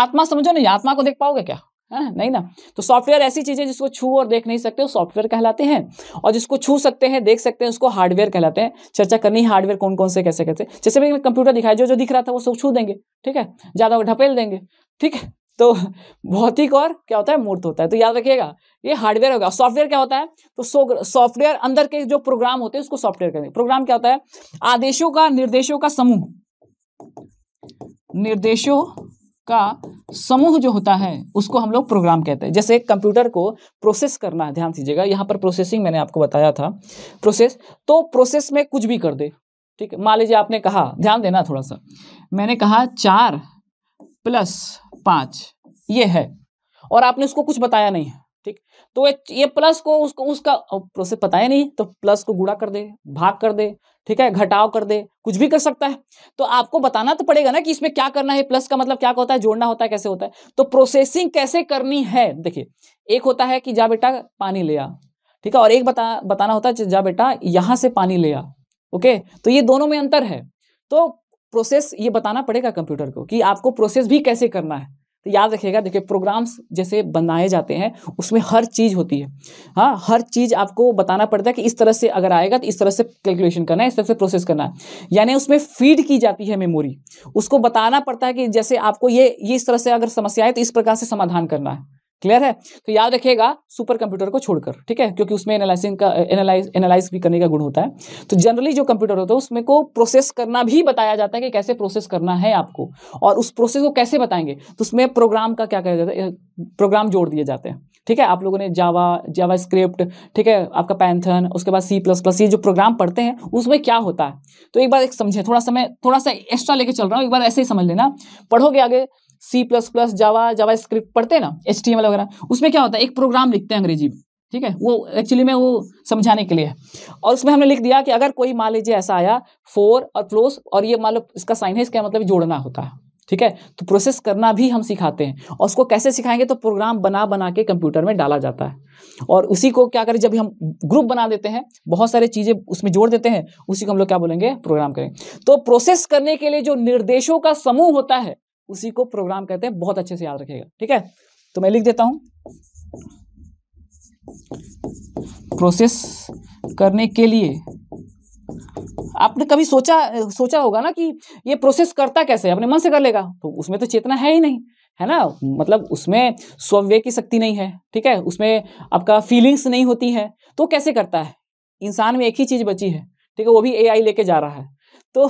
आत्मा समझो नहीं आत्मा को देख पाओगे क्या है हाँ, नहीं ना तो सॉफ्टवेयर ऐसी चीज़ें जिसको छू और देख नहीं सकते वो सॉफ्टवेयर कहलाते हैं और जिसको छू सकते हैं देख सकते हैं उसको हार्डवेयर कहलाते हैं चर्चा करनी है हार्डवेयर कौन कौन से कैसे कैसे जैसे भी कंप्यूटर दिखाया जो जो दिख रहा था वो सब छू देंगे ठीक है ज़्यादा ढपेल देंगे ठीक है तो भौतिक और क्या होता है मूर्त होता है तो याद रखिएगा ये हार्डवेयर होगा सॉफ्टवेयर क्या होता है तो सॉफ्टवेयर अंदर के जो प्रोग्राम होते हैं उसको सॉफ्टवेयर कहेंगे प्रोग्राम क्या होता है आदेशों का निर्देशों का समूह निर्देशों का समूह जो होता है उसको हम लोग प्रोग्राम कहते हैं जैसे कंप्यूटर को प्रोसेस करना है ध्यान दीजिएगा यहाँ पर प्रोसेसिंग मैंने आपको बताया था प्रोसेस तो प्रोसेस में कुछ भी कर दे ठीक है मान लीजिए आपने कहा ध्यान देना थोड़ा सा मैंने कहा चार प्लस पाँच ये है और आपने उसको कुछ बताया नहीं है ठीक तो ये प्लस को उसको उसका प्रोसेस पता ही नहीं तो प्लस को गुड़ा कर दे भाग कर दे ठीक है घटाव कर दे कुछ भी कर सकता है तो आपको बताना तो पड़ेगा ना कि इसमें क्या करना है प्लस का मतलब क्या होता है जोड़ना होता है कैसे होता है तो प्रोसेसिंग कैसे करनी है देखिए एक होता है कि जा बेटा पानी ले आ ठीक है और एक बता बताना होता है जा बेटा यहां से पानी ले आ ओके तो ये दोनों में अंतर है तो प्रोसेस ये बताना पड़ेगा कंप्यूटर को कि आपको प्रोसेस भी कैसे करना है तो याद रखिएगा देखिए प्रोग्राम्स जैसे बनाए जाते हैं उसमें हर चीज़ होती है हाँ हर चीज़ आपको बताना पड़ता है कि इस तरह से अगर आएगा तो इस तरह से कैलकुलेशन करना है इस तरह से प्रोसेस करना है यानी उसमें फीड की जाती है मेमोरी उसको बताना पड़ता है कि जैसे आपको ये ये इस तरह से अगर समस्या आए तो इस प्रकार से समाधान करना है क्लियर है तो याद रखिएगा सुपर कंप्यूटर को छोड़कर ठीक है क्योंकि उसमें एनालिसिंग का एनालाइज एनालाइज भी करने का गुण होता है तो जनरली जो कंप्यूटर होता है उसमें को प्रोसेस करना भी बताया जाता है कि कैसे प्रोसेस करना है आपको और उस प्रोसेस को कैसे बताएंगे तो उसमें प्रोग्राम का क्या कहा जाता है प्रोग्राम जोड़ दिए जाते हैं ठीक है आप लोगों ने जावा जावा स्क्रिप्ट ठीक है आपका पैंथन उसके बाद सी प्लस प्लस ये जो प्रोग्राम पढ़ते हैं उसमें क्या होता है तो एक बार एक समझे थोड़ा सा मैं थोड़ा सा एक्स्ट्रा लेके चल रहा हूँ एक बार ऐसे ही समझ लेना पढ़ोगे आगे C plus plus Java JavaScript पढ़ते ना एच वगैरह उसमें क्या होता है एक प्रोग्राम लिखते हैं अंग्रेजी में ठीक है वो एक्चुअली में वो समझाने के लिए और उसमें हमने लिख दिया कि अगर कोई मान लीजिए ऐसा आया फोर और प्लोस और ये मान लो इसका साइन है इसका मतलब जोड़ना होता है ठीक है तो प्रोसेस करना भी हम सिखाते हैं और उसको कैसे सिखाएंगे तो प्रोग्राम बना बना के कंप्यूटर में डाला जाता है और उसी को क्या करें जब हम ग्रुप बना देते हैं बहुत सारे चीज़ें उसमें जोड़ देते हैं उसी को हम लोग क्या बोलेंगे प्रोग्राम करें तो प्रोसेस करने के लिए जो निर्देशों का समूह होता है उसी को प्रोग्राम कहते हैं बहुत अच्छे से याद रखेगा ठीक है तो मैं लिख देता हूं प्रोसेस करने के लिए आपने कभी सोचा सोचा होगा ना कि ये प्रोसेस करता कैसे अपने मन से कर लेगा तो उसमें तो चेतना है ही नहीं है ना मतलब उसमें स्वविवेक की शक्ति नहीं है ठीक है उसमें आपका फीलिंग्स नहीं होती है तो कैसे करता है इंसान में एक ही चीज़ बची है ठीक है वो भी एआई लेके जा रहा है तो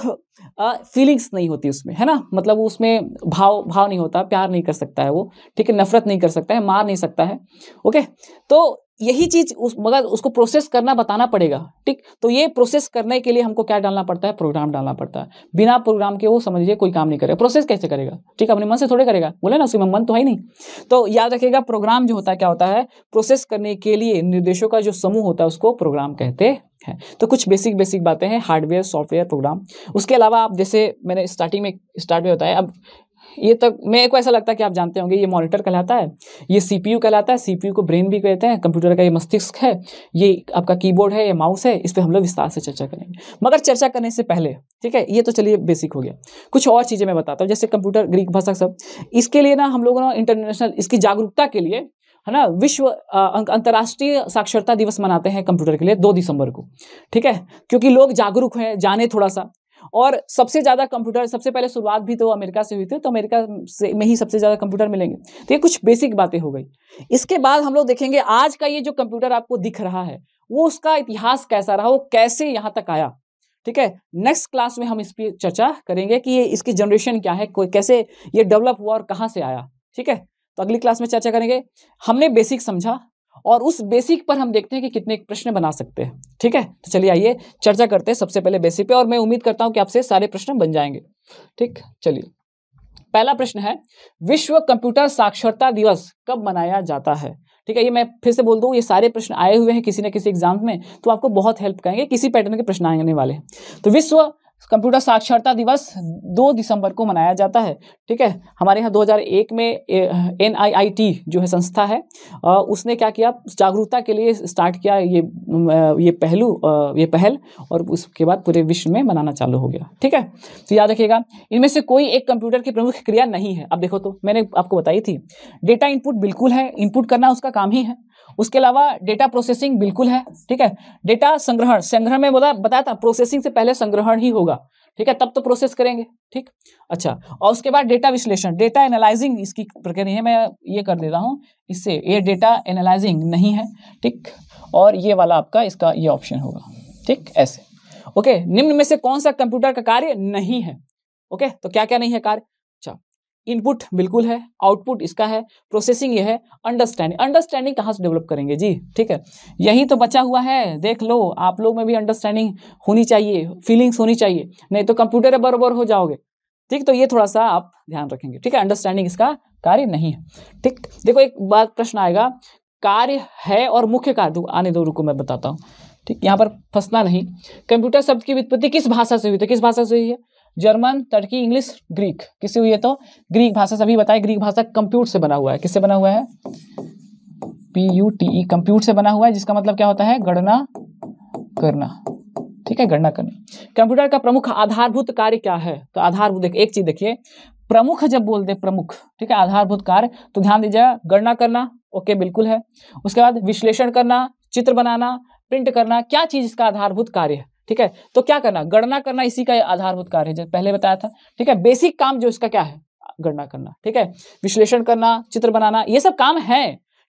फीलिंग्स नहीं होती उसमें है ना मतलब उसमें भाव भाव नहीं होता प्यार नहीं कर सकता है वो ठीक है नफरत नहीं कर सकता है मार नहीं सकता है ओके तो यही चीज उस मगर उसको प्रोसेस करना बताना पड़ेगा ठीक तो ये प्रोसेस करने के लिए हमको क्या डालना पड़ता है प्रोग्राम डालना पड़ता है बिना प्रोग्राम के वो समझिए कोई काम नहीं करेगा प्रोसेस कैसे करेगा ठीक अपने मन से थोड़े करेगा बोले ना उसके मन तो है ही नहीं तो याद रखिएगा प्रोग्राम जो होता है क्या होता है प्रोसेस करने के लिए निर्देशों का जो समूह होता है उसको प्रोग्राम कहते है तो कुछ बेसिक बेसिक बातें हैं हार्डवेयर सॉफ्टवेयर प्रोग्राम उसके अलावा आप जैसे मैंने स्टार्टिंग में स्टार्ट में बताया अब ये तक मैं को ऐसा लगता है कि आप जानते होंगे ये मॉनिटर कहलाता है ये सीपीयू कहलाता है सीपीयू को ब्रेन भी कहते हैं कंप्यूटर का ये मस्तिष्क है ये आपका कीबोर्ड है ये माउस है इस पर हम लोग विस्तार से चर्चा करेंगे मगर चर्चा करने से पहले ठीक है ये तो चलिए बेसिक हो गया कुछ और चीज़ें मैं बताता हूँ जैसे कंप्यूटर ग्रीक भाषा सब इसके लिए ना हम लोगों ने इंटरनेशनल इसकी जागरूकता के लिए है ना विश्व अं, अंतर्राष्ट्रीय साक्षरता दिवस मनाते हैं कंप्यूटर के लिए दो दिसंबर को ठीक है क्योंकि लोग जागरूक हैं जाने थोड़ा सा और सबसे ज़्यादा कंप्यूटर सबसे पहले शुरुआत भी तो अमेरिका से हुई थी तो अमेरिका से में ही सबसे ज़्यादा कंप्यूटर मिलेंगे तो ये कुछ बेसिक बातें हो गई इसके बाद हम लोग देखेंगे आज का ये जो कंप्यूटर आपको दिख रहा है वो उसका इतिहास कैसा रहा वो कैसे यहाँ तक आया ठीक है नेक्स्ट क्लास में हम इस पर चर्चा करेंगे कि ये इसकी जनरेशन क्या है कैसे ये डेवलप हुआ और कहाँ से आया ठीक है तो अगली क्लास में चर्चा करेंगे हमने बेसिक समझा और उस बेसिक पर हम देखते हैं कि कितने प्रश्न बना सकते हैं ठीक है तो चलिए आइए चर्चा करते हैं सबसे पहले बेसिक पे और मैं उम्मीद करता हूं कि आपसे सारे प्रश्न बन जाएंगे ठीक चलिए पहला प्रश्न है विश्व कंप्यूटर साक्षरता दिवस कब मनाया जाता है ठीक है ये मैं फिर से बोल दूँ ये सारे प्रश्न आए हुए हैं किसी न किसी एग्जाम में तो आपको बहुत हेल्प करेंगे किसी पैटर्न के प्रश्न आने वाले तो विश्व कंप्यूटर साक्षरता दिवस 2 दिसंबर को मनाया जाता है ठीक है हमारे यहाँ 2001 में एन जो है संस्था है उसने क्या किया जागरूकता के लिए स्टार्ट किया ये ये पहलू ये पहल और उसके बाद पूरे विश्व में मनाना चालू हो गया ठीक है तो याद रखिएगा इनमें से कोई एक कंप्यूटर की प्रमुख क्रिया नहीं है अब देखो तो मैंने आपको बताई थी डेटा इनपुट बिल्कुल है इनपुट करना उसका काम ही है उसके अलावा डेटा प्रोसेसिंग बिल्कुल है ठीक है डेटा संग्रहण संग्रहण में बोला बताया था प्रोसेसिंग से पहले संग्रहण ही होगा ठीक है तब तो प्रोसेस करेंगे ठीक अच्छा और उसके बाद डेटा विश्लेषण डेटा एनालाइजिंग इसकी प्रक्रिया मैं ये कर दे रहा हूँ इससे ये डेटा एनालाइजिंग नहीं है ठीक और ये वाला आपका इसका ये ऑप्शन होगा ठीक ऐसे ओके निम्न में से कौन सा कंप्यूटर का कार्य नहीं है ओके तो क्या क्या नहीं है कार्य इनपुट बिल्कुल है आउटपुट इसका है प्रोसेसिंग ये है अंडरस्टैंडिंग अंडरस्टैंडिंग कहाँ से डेवलप करेंगे जी ठीक है यही तो बचा हुआ है देख लो आप लोग में भी अंडरस्टैंडिंग होनी चाहिए फीलिंग्स होनी चाहिए नहीं तो कंप्यूटर बरबर हो जाओगे ठीक तो ये थोड़ा सा आप ध्यान रखेंगे ठीक है अंडरस्टैंडिंग इसका कार्य नहीं है ठीक देखो एक बात प्रश्न आएगा कार्य है और मुख्य कार्य आने दो रुको मैं बताता हूँ ठीक यहाँ पर फंसना नहीं कंप्यूटर शब्द की वित्पत्ति किस भाषा से हुई तो किस भाषा से हुई है जर्मन टर्की इंग्लिश ग्रीक किसी हुई है तो ग्रीक भाषा सभी बताए ग्रीक भाषा कंप्यूट से बना हुआ है किससे बना हुआ है P U T E compute से बना हुआ है जिसका मतलब क्या होता है गणना करना ठीक है गणना करना कंप्यूटर का प्रमुख आधारभूत कार्य क्या है तो आधारभूत एक चीज देखिए प्रमुख जब बोल दे प्रमुख ठीक है आधारभूत कार्य तो ध्यान दीजिएगा गणना करना ओके बिल्कुल है उसके बाद विश्लेषण करना चित्र बनाना प्रिंट करना क्या चीज इसका आधारभूत कार्य है ठीक है तो क्या करना गणना करना इसी का आधारभूत कार्य है जो पहले बताया था ठीक है बेसिक काम जो इसका क्या है गणना करना ठीक है विश्लेषण करना चित्र बनाना ये सब काम है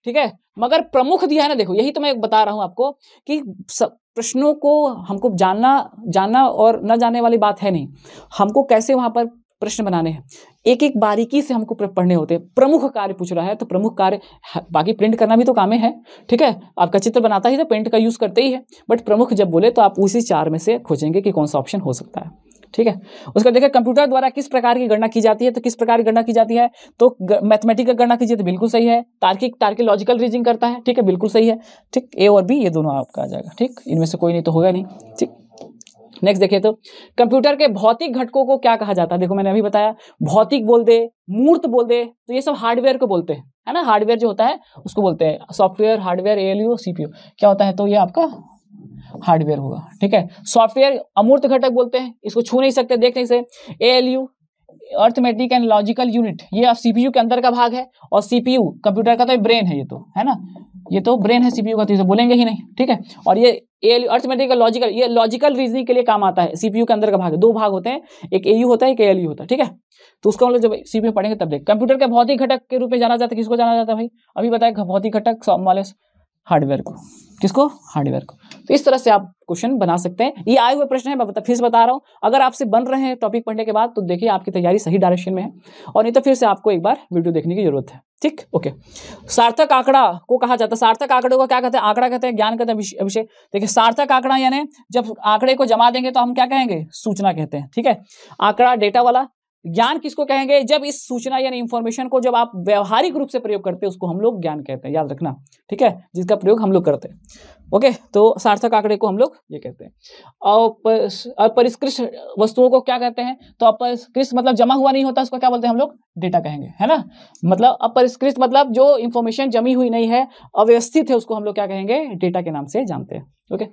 ठीक है मगर प्रमुख दिया है ना देखो यही तो मैं बता रहा हूं आपको कि प्रश्नों को हमको जानना जानना और न जानने वाली बात है नहीं हमको कैसे वहां पर प्रश्न बनाने हैं एक एक बारीकी से हमको पढ़ने होते हैं प्रमुख कार्य पूछ रहा है तो प्रमुख कार्य बाकी प्रिंट करना भी तो कामें है ठीक है आपका चित्र बनाता ही तो पेंट का यूज़ करते ही है बट प्रमुख जब बोले तो आप उसी चार में से खोजेंगे कि कौन सा ऑप्शन हो सकता है ठीक है उसका देखिए कंप्यूटर द्वारा किस प्रकार की गणना की जाती है तो किस प्रकार की गणना की जाती है तो मैथमेटिकल गणना कीजिए तो बिल्कुल सही है तार्किक तार्किक लॉजिकल रीजनिंग करता है ठीक है बिल्कुल सही है ठीक ए और बी ये दोनों आपका आ जाएगा ठीक इनमें से कोई नहीं तो होगा नहीं ठीक नेक्स्ट देखिए तो कंप्यूटर के भौतिक घटकों को क्या कहा जाता है देखो मैंने अभी बताया भौतिक बोल दे मूर्त बोल दे तो ये सब हार्डवेयर को बोलते हैं है ना हार्डवेयर जो होता है उसको बोलते हैं सॉफ्टवेयर हार्डवेयर एएलयू सीपीयू क्या होता है तो ये आपका हार्डवेयर होगा ठीक है सॉफ्टवेयर अमूर्त घटक बोलते हैं इसको छू नहीं सकते देख नहीं सकते ALU arithmetic and logical unit ये आप सीपीयू के अंदर का भाग है और सीपीयू कंप्यूटर का तो ब्रेन है ये तो है ना ये तो ब्रेन है सीपीयू का तो इसे बोलेंगे ही नहीं ठीक है और ये ए अर्थमेटिकल लॉजिकल ये लॉजिकल रीजनिंग के लिए काम आता है सीपीयू के अंदर का भाग दो भाग होते हैं एक एयू होता है एक एएलयू होता है ठीक है तो उसका मतलब जब सीपीयू पढ़ेंगे तब देख कंप्यूटर के भौतिक घटक के रूप में जाना जाता है किसको जाना जाता है भाई अभी बताया भौतिक घटक वाले हार्डवेयर को किसको हार्डवेयर को तो इस तरह से आप क्वेश्चन बना सकते हैं ये आए हुए प्रश्न है मैं बता, फिर से बता रहा हूँ अगर आपसे बन रहे हैं टॉपिक पढ़ने के बाद तो देखिए आपकी तैयारी सही डायरेक्शन में है और नहीं तो फिर से आपको एक बार वीडियो देखने की जरूरत है ठीक ओके सार्थक आंकड़ा को कहा जाता है सार्थक आंकड़े को क्या कहते हैं आंकड़ा कहते हैं ज्ञान कहते हैं अभिषेक देखिए सार्थक आंकड़ा यानी जब आंकड़े को जमा देंगे तो हम क्या कहेंगे सूचना कहते हैं ठीक है आंकड़ा डेटा वाला ज्ञान किसको कहेंगे जब इस सूचना यानी इंफॉर्मेशन को जब आप व्यवहारिक रूप से प्रयोग करते हैं उसको हम लोग ज्ञान कहते हैं याद रखना ठीक है जिसका प्रयोग हम लोग करते हैं ओके तो सार्थक आंकड़े को हम लोग ये कहते हैं और अपरिष्कृष्ट वस्तुओं को क्या कहते हैं तो अपरिष्कृष्ट मतलब जमा हुआ नहीं होता उसको क्या बोलते हैं हम लोग डेटा कहेंगे है ना मतलब अपरिष्कृष्ट मतलब जो इंफॉर्मेशन जमी हुई नहीं है अव्यवस्थित है उसको हम लोग क्या कहेंगे डेटा के नाम से जानते हैं ओके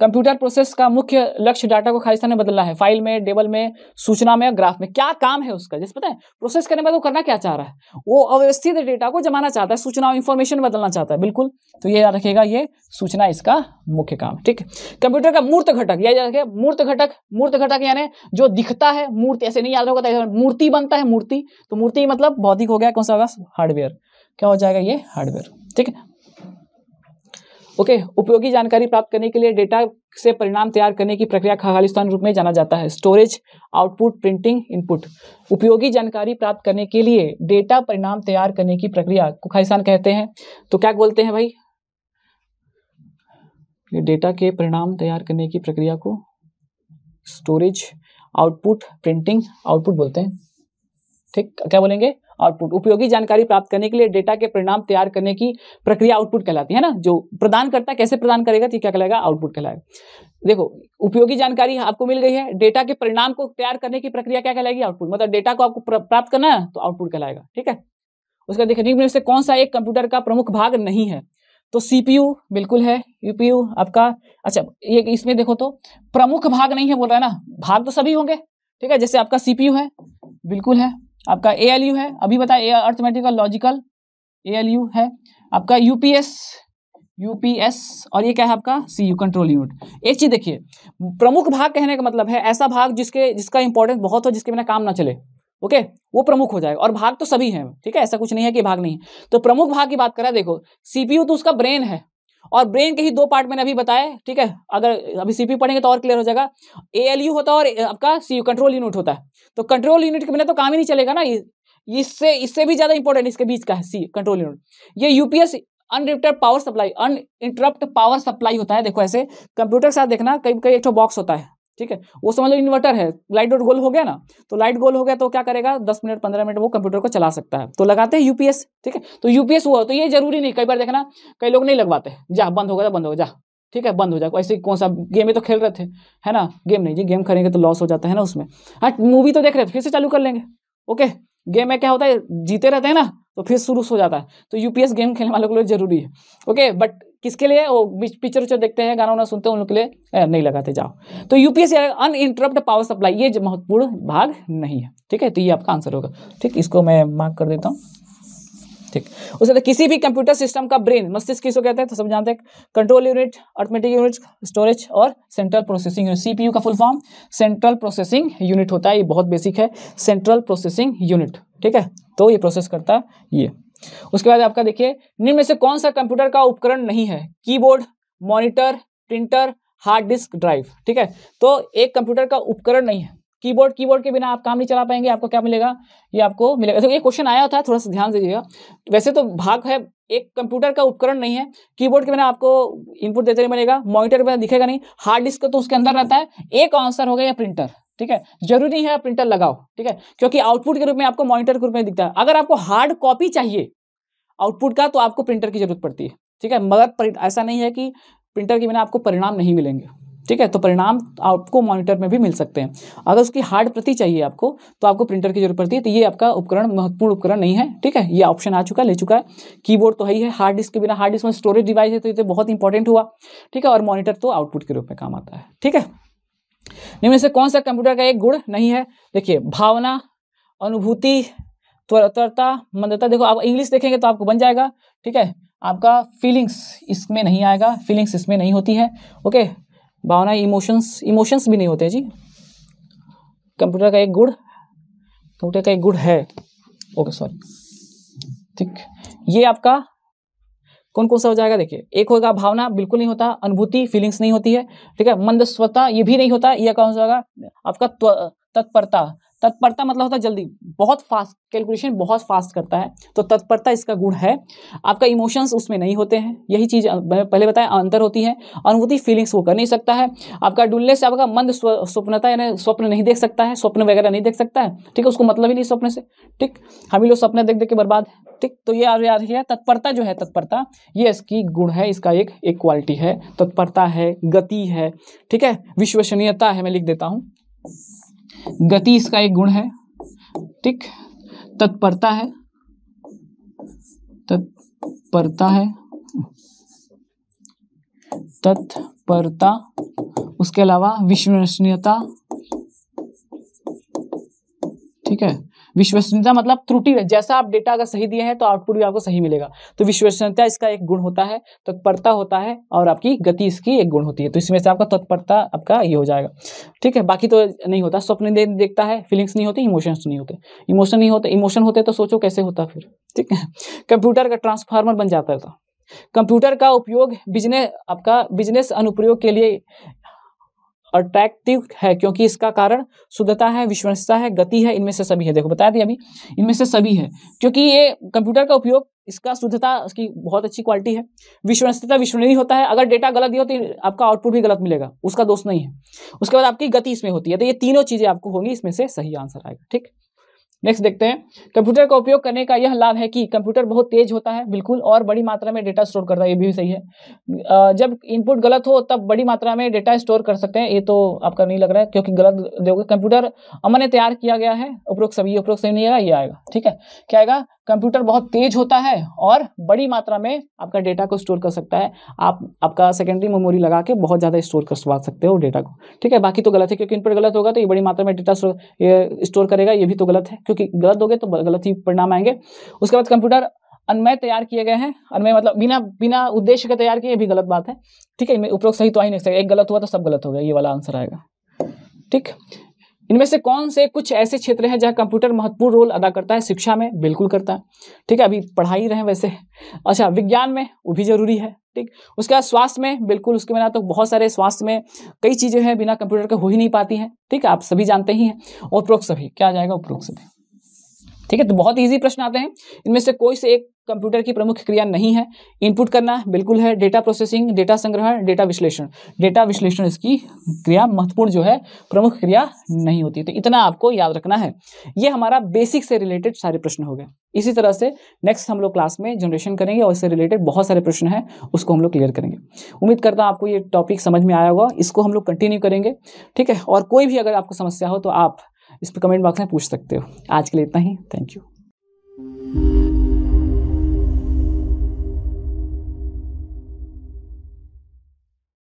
कंप्यूटर प्रोसेस का मुख्य लक्ष्य डाटा को खालिस्तान में बदलना है फाइल में टेबल में सूचना में ग्राफ में क्या काम है उसका जिस पता है प्रोसेस करने में वो करना क्या चाह रहा है वो अव्यवस्थित डेटा को जमाना चाहता है सूचना और इन्फॉर्मेशन बदलना चाहता है बिल्कुल तो ये याद रखेगा ये सूचना इसका मुख्य काम ठीक है कंप्यूटर का मूर्त घटक यह याद रखेगा मूर्त घटक मूर्त घटक यानी जो दिखता है मूर्ति ऐसे नहीं याद होगा मूर्ति बनता है मूर्ति तो मूर्ति मतलब भौतिक हो गया कौन सा होगा हार्डवेयर क्या हो जाएगा ये हार्डवेयर ठीक है ओके उपयोगी जानकारी प्राप्त करने के लिए डेटा से परिणाम तैयार करने की प्रक्रिया खालिस्तान रूप में जाना जाता है स्टोरेज आउटपुट प्रिंटिंग इनपुट उपयोगी जानकारी प्राप्त करने के लिए डेटा परिणाम तैयार करने की प्रक्रिया को खालिस्तान कहते हैं तो क्या बोलते हैं भाई डेटा के परिणाम तैयार करने की प्रक्रिया को स्टोरेज आउटपुट प्रिंटिंग आउटपुट बोलते हैं ठीक क्या बोलेंगे आउटपुट उपयोगी जानकारी प्राप्त करने के लिए डेटा के परिणाम तैयार करने की प्रक्रिया आउटपुट कहलाती है ना जो प्रदान करता कैसे प्रदान करेगा तो क्या कहलाएगा आउटपुट कहलाएगा देखो उपयोगी जानकारी आपको मिल गई है डेटा के परिणाम को तैयार करने की प्रक्रिया क्या कहलाएगी आउटपुट मतलब डेटा को आपको प्राप्त करना है तो आउटपुट कहलाएगा ठीक है उसका देखने में से कौन सा एक कंप्यूटर का प्रमुख भाग नहीं है तो सीपीयू बिल्कुल है यूपीयू आपका अच्छा ये इसमें देखो तो प्रमुख भाग नहीं है बोल रहा है ना भाग तो सभी होंगे ठीक है जैसे आपका सीपीयू है बिल्कुल है आपका ए एल यू है अभी बताए A arithmetical logical A L U है आपका यूपीएस यूपीएस और ये क्या है आपका सी यू कंट्रोल यूनिट एक चीज़ देखिए प्रमुख भाग कहने का मतलब है ऐसा भाग जिसके जिसका इंपॉर्टेंस बहुत हो जिसके बिना काम ना चले ओके okay? वो प्रमुख हो जाएगा और भाग तो सभी हैं ठीक है ऐसा कुछ नहीं है कि भाग नहीं है तो प्रमुख भाग की बात करें देखो सीपीयू तो उसका ब्रेन है और ब्रेन के ही दो पार्ट मैंने अभी बताए ठीक है अगर अभी सीपी पढ़ेंगे तो और क्लियर हो जाएगा ए होता है और आपका सी कंट्रोल यूनिट होता है तो कंट्रोल यूनिट के बिना तो काम ही नहीं चलेगा ना इससे इससे भी ज्यादा इंपॉर्टेंट इसके बीच का है सी कंट्रोल यूनिट ये UPS uninterrupted power supply uninterrupt power supply होता है देखो ऐसे कंप्यूटर के साथ देखना कई कई एक बॉक्स होता है ठीक है वो समझ लो इन्वर्टर है लाइट डॉट गोल हो गया ना तो लाइट गोल हो गया तो क्या करेगा दस मिनट पंद्रह मिनट वो कंप्यूटर को चला सकता है तो लगाते हैं यूपीएस ठीक है तो यूपीएस हुआ तो ये जरूरी नहीं कई बार देखना कई लोग नहीं लगवाते जा बंद होगा तो बंद होगा जा ठीक है बंद हो जाएगा ऐसे कौन सा गेम ही तो खेल रहे थे है ना गेम नहीं जी गेम खेलेंगे तो लॉस हो जाता है ना उसमें हाँ मूवी तो देख रहे थे फिर से चालू कर लेंगे ओके गेम में क्या होता है जीते रहते हैं ना तो फिर शुरू हो जाता है तो यूपीएस गेम खेलने वालों के लिए जरूरी है ओके बट किसके लिए वो पिक्चर उच्चर देखते हैं गाना वाना सुनते हैं उनके लिए नहीं लगाते जाओ तो UPS uninterrupt power supply ये महत्वपूर्ण भाग नहीं है ठीक है तो ये आपका आंसर होगा ठीक इसको मैं मार्क कर देता हूँ ठीक उसके बाद तो किसी भी कंप्यूटर सिस्टम का ब्रेन मस्तिष्क किसको कहते हैं तो सब जानते हैं control unit automatic unit storage और सेंट्रल प्रोसेसिंग यूनिट सीपीयू का full form central processing unit होता है ये बहुत बेसिक है सेंट्रल प्रोसेसिंग यूनिट ठीक है तो ये प्रोसेस करता है ये उसके बाद आपका देखिए निम्न में से कौन सा कंप्यूटर का उपकरण नहीं है keyboard monitor printer hard disk drive ठीक है तो एक कंप्यूटर का उपकरण नहीं है कीबोर्ड कीबोर्ड के बिना आप काम नहीं चला पाएंगे आपको क्या मिलेगा ये आपको मिलेगा तो ये क्वेश्चन आया था थोड़ा सा ध्यान दीजिएगा वैसे तो भाग है एक कंप्यूटर का उपकरण नहीं है कीबोर्ड के बिना आपको इनपुट देते नहीं मिलेगा मॉनिटर के बिना दिखेगा नहीं हार्ड डिस्क तो उसके अंदर रहता है एक आंसर हो गया प्रिंटर ठीक है जरूरी है प्रिंटर लगाओ ठीक है क्योंकि आउटपुट के रूप में आपको मॉनिटर के रूप में दिखता है अगर आपको हार्ड कॉपी चाहिए आउटपुट का तो आपको प्रिंटर की जरूरत पड़ती है ठीक है मगर ऐसा नहीं है कि प्रिंटर के बिना आपको परिणाम नहीं मिलेंगे ठीक है तो परिणाम आपको मॉनिटर में भी मिल सकते हैं अगर उसकी हार्ड प्रति चाहिए आपको तो आपको प्रिंटर की जरूरत पड़ती है तो ये आपका उपकरण महत्वपूर्ण उपकरण नहीं है ठीक है ये ऑप्शन आ चुका है ले चुका है कीबोर्ड तो है ही है हार्ड डिस्क के बिना हार्ड डिस्क में स्टोरेज डिवाइस है तो ये तो बहुत इंपॉर्टेंट हुआ ठीक है और मॉनिटर तो आउटपुट के रूप में काम आता है ठीक है निम्न से कौन सा कंप्यूटर का एक गुण नहीं है देखिए भावना अनुभूति त्वरता मंदता देखो आप इंग्लिश देखेंगे तो आपको बन जाएगा ठीक है आपका फीलिंग्स इसमें नहीं आएगा फीलिंग्स इसमें नहीं होती है ओके भावना इमोशंस इमोशंस भी नहीं होते जी कंप्यूटर का एक गुड़ कंप्यूटर का एक गुड़ है ओके सॉरी ठीक ये आपका कौन कौन सा हो जाएगा देखिए एक होगा भावना बिल्कुल नहीं होता अनुभूति फीलिंग्स नहीं होती है ठीक है मंदस्वता ये भी नहीं होता यह कौन सा होगा आपका तत्परता तत्परता मतलब होता है जल्दी बहुत फास्ट कैलकुलेशन बहुत फास्ट करता है तो तत्परता इसका गुण है आपका इमोशंस उसमें नहीं होते हैं यही चीज़ पहले बताया अंतर होती है अनुभूति फीलिंग्स वो कर नहीं सकता है आपका डुल्ले से आपका मंद स्वप्नता यानी स्वप्न नहीं देख सकता है स्वप्न वगैरह नहीं देख सकता है ठीक है उसको मतलब ही नहीं स्वप्न से ठीक हम ही लोग स्वप्न देख देख के बर्बाद है ठीक तो ये याद रही है तत्परता जो है तत्परता ये इसकी गुण है इसका एक एक क्वालिटी है तत्परता है गति है ठीक है विश्वसनीयता है मैं लिख देता हूँ गति इसका एक गुण है ठीक तत्परता है तत्परता है तत्परता उसके अलावा विश्वसनीयता ठीक है विश्वसनीयता मतलब त्रुटि जैसा आप डेटा अगर सही दिए हैं तो आउटपुट भी आपको सही मिलेगा तो विश्वसनीयता इसका एक गुण होता है तत्परता होता है और आपकी गति इसकी एक गुण होती है तो इसमें से आपका तत्परता आपका ये हो जाएगा ठीक है बाकी तो नहीं होता स्वप्न दे, देखता है फीलिंग्स नहीं होती इमोशंस नहीं होते इमोशन नहीं होते इमोशन होते तो सोचो कैसे होता फिर ठीक है कंप्यूटर का ट्रांसफार्मर बन जाता था कंप्यूटर का उपयोग बिजनेस आपका बिजनेस अनुप्रयोग के लिए अट्रैक्टिव है क्योंकि इसका कारण शुद्धता है विश्वसनीयता है गति है इनमें से सभी है देखो बताया दिया अभी इनमें से सभी है क्योंकि ये कंप्यूटर का उपयोग इसका शुद्धता उसकी बहुत अच्छी क्वालिटी है विश्वसनीयता विश्वसनीय होता है अगर डेटा गलत दिया तो आपका आउटपुट भी गलत मिलेगा उसका दोष नहीं है उसके बाद आपकी गति इसमें होती है तो ये तीनों चीज़ें आपको होंगी इसमें से सही आंसर आएगा ठीक नेक्स्ट देखते हैं कंप्यूटर का उपयोग करने का यह लाभ है कि कंप्यूटर बहुत तेज होता है बिल्कुल और बड़ी मात्रा में डेटा स्टोर करता है ये भी सही है जब इनपुट गलत हो तब बड़ी मात्रा में डेटा स्टोर कर सकते हैं ये तो आपका नहीं लग रहा है क्योंकि गलत दोगे कंप्यूटर अमन तैयार किया गया है उपरोक्त सभी उपरोक्त सही नहीं आएगा ये आएगा ठीक है क्या आएगा कंप्यूटर बहुत तेज होता है और बड़ी मात्रा में आपका डेटा को स्टोर कर सकता है आप आपका सेकेंडरी मेमोरी लगा के बहुत ज़्यादा स्टोर करवा सकते हो डेटा को ठीक है बाकी तो गलत है क्योंकि इनपुट गलत होगा तो ये बड़ी मात्रा में डेटा स्टोर करेगा ये भी तो गलत है क्योंकि गलत हो गए तो गलत ही परिणाम आएंगे उसके बाद कंप्यूटर अनमय तैयार किए गए हैं अनमय मतलब बिना बिना उद्देश्य के तैयार किए भी गलत बात है ठीक है उपयोग उपरोक्त सही तो आ ही नहीं सकता एक गलत हुआ तो सब गलत हो गया ये वाला आंसर आएगा ठीक इनमें से कौन से कुछ ऐसे क्षेत्र हैं जहाँ कंप्यूटर महत्वपूर्ण रोल अदा करता है शिक्षा में बिल्कुल करता है ठीक है अभी पढ़ा ही रहे वैसे अच्छा विज्ञान में वो भी जरूरी है ठीक उसके बाद स्वास्थ्य में बिल्कुल उसके बिना तो बहुत सारे स्वास्थ्य में कई चीज़ें हैं बिना कंप्यूटर के हो ही नहीं पाती हैं ठीक है आप सभी जानते ही हैं और उपरोक्त सभी क्या जाएगा उपरोक्त सभी ठीक है तो बहुत ईजी प्रश्न आते हैं इनमें से कोई से एक कंप्यूटर की प्रमुख क्रिया नहीं है इनपुट करना बिल्कुल है डेटा प्रोसेसिंग डेटा संग्रहण डेटा विश्लेषण डेटा विश्लेषण इसकी क्रिया महत्वपूर्ण जो है प्रमुख क्रिया नहीं होती तो इतना आपको याद रखना है ये हमारा बेसिक से रिलेटेड सारे प्रश्न हो गए इसी तरह से नेक्स्ट हम लोग क्लास में जनरेशन करेंगे और इससे रिलेटेड बहुत सारे प्रश्न हैं उसको हम लोग क्लियर करेंगे उम्मीद करता हूँ आपको ये टॉपिक समझ में आया होगा इसको हम लोग कंटिन्यू करेंगे ठीक है और कोई भी अगर आपको समस्या हो तो आप इस पर कमेंट बॉक्स में पूछ सकते हो आज के लिए इतना ही थैंक यू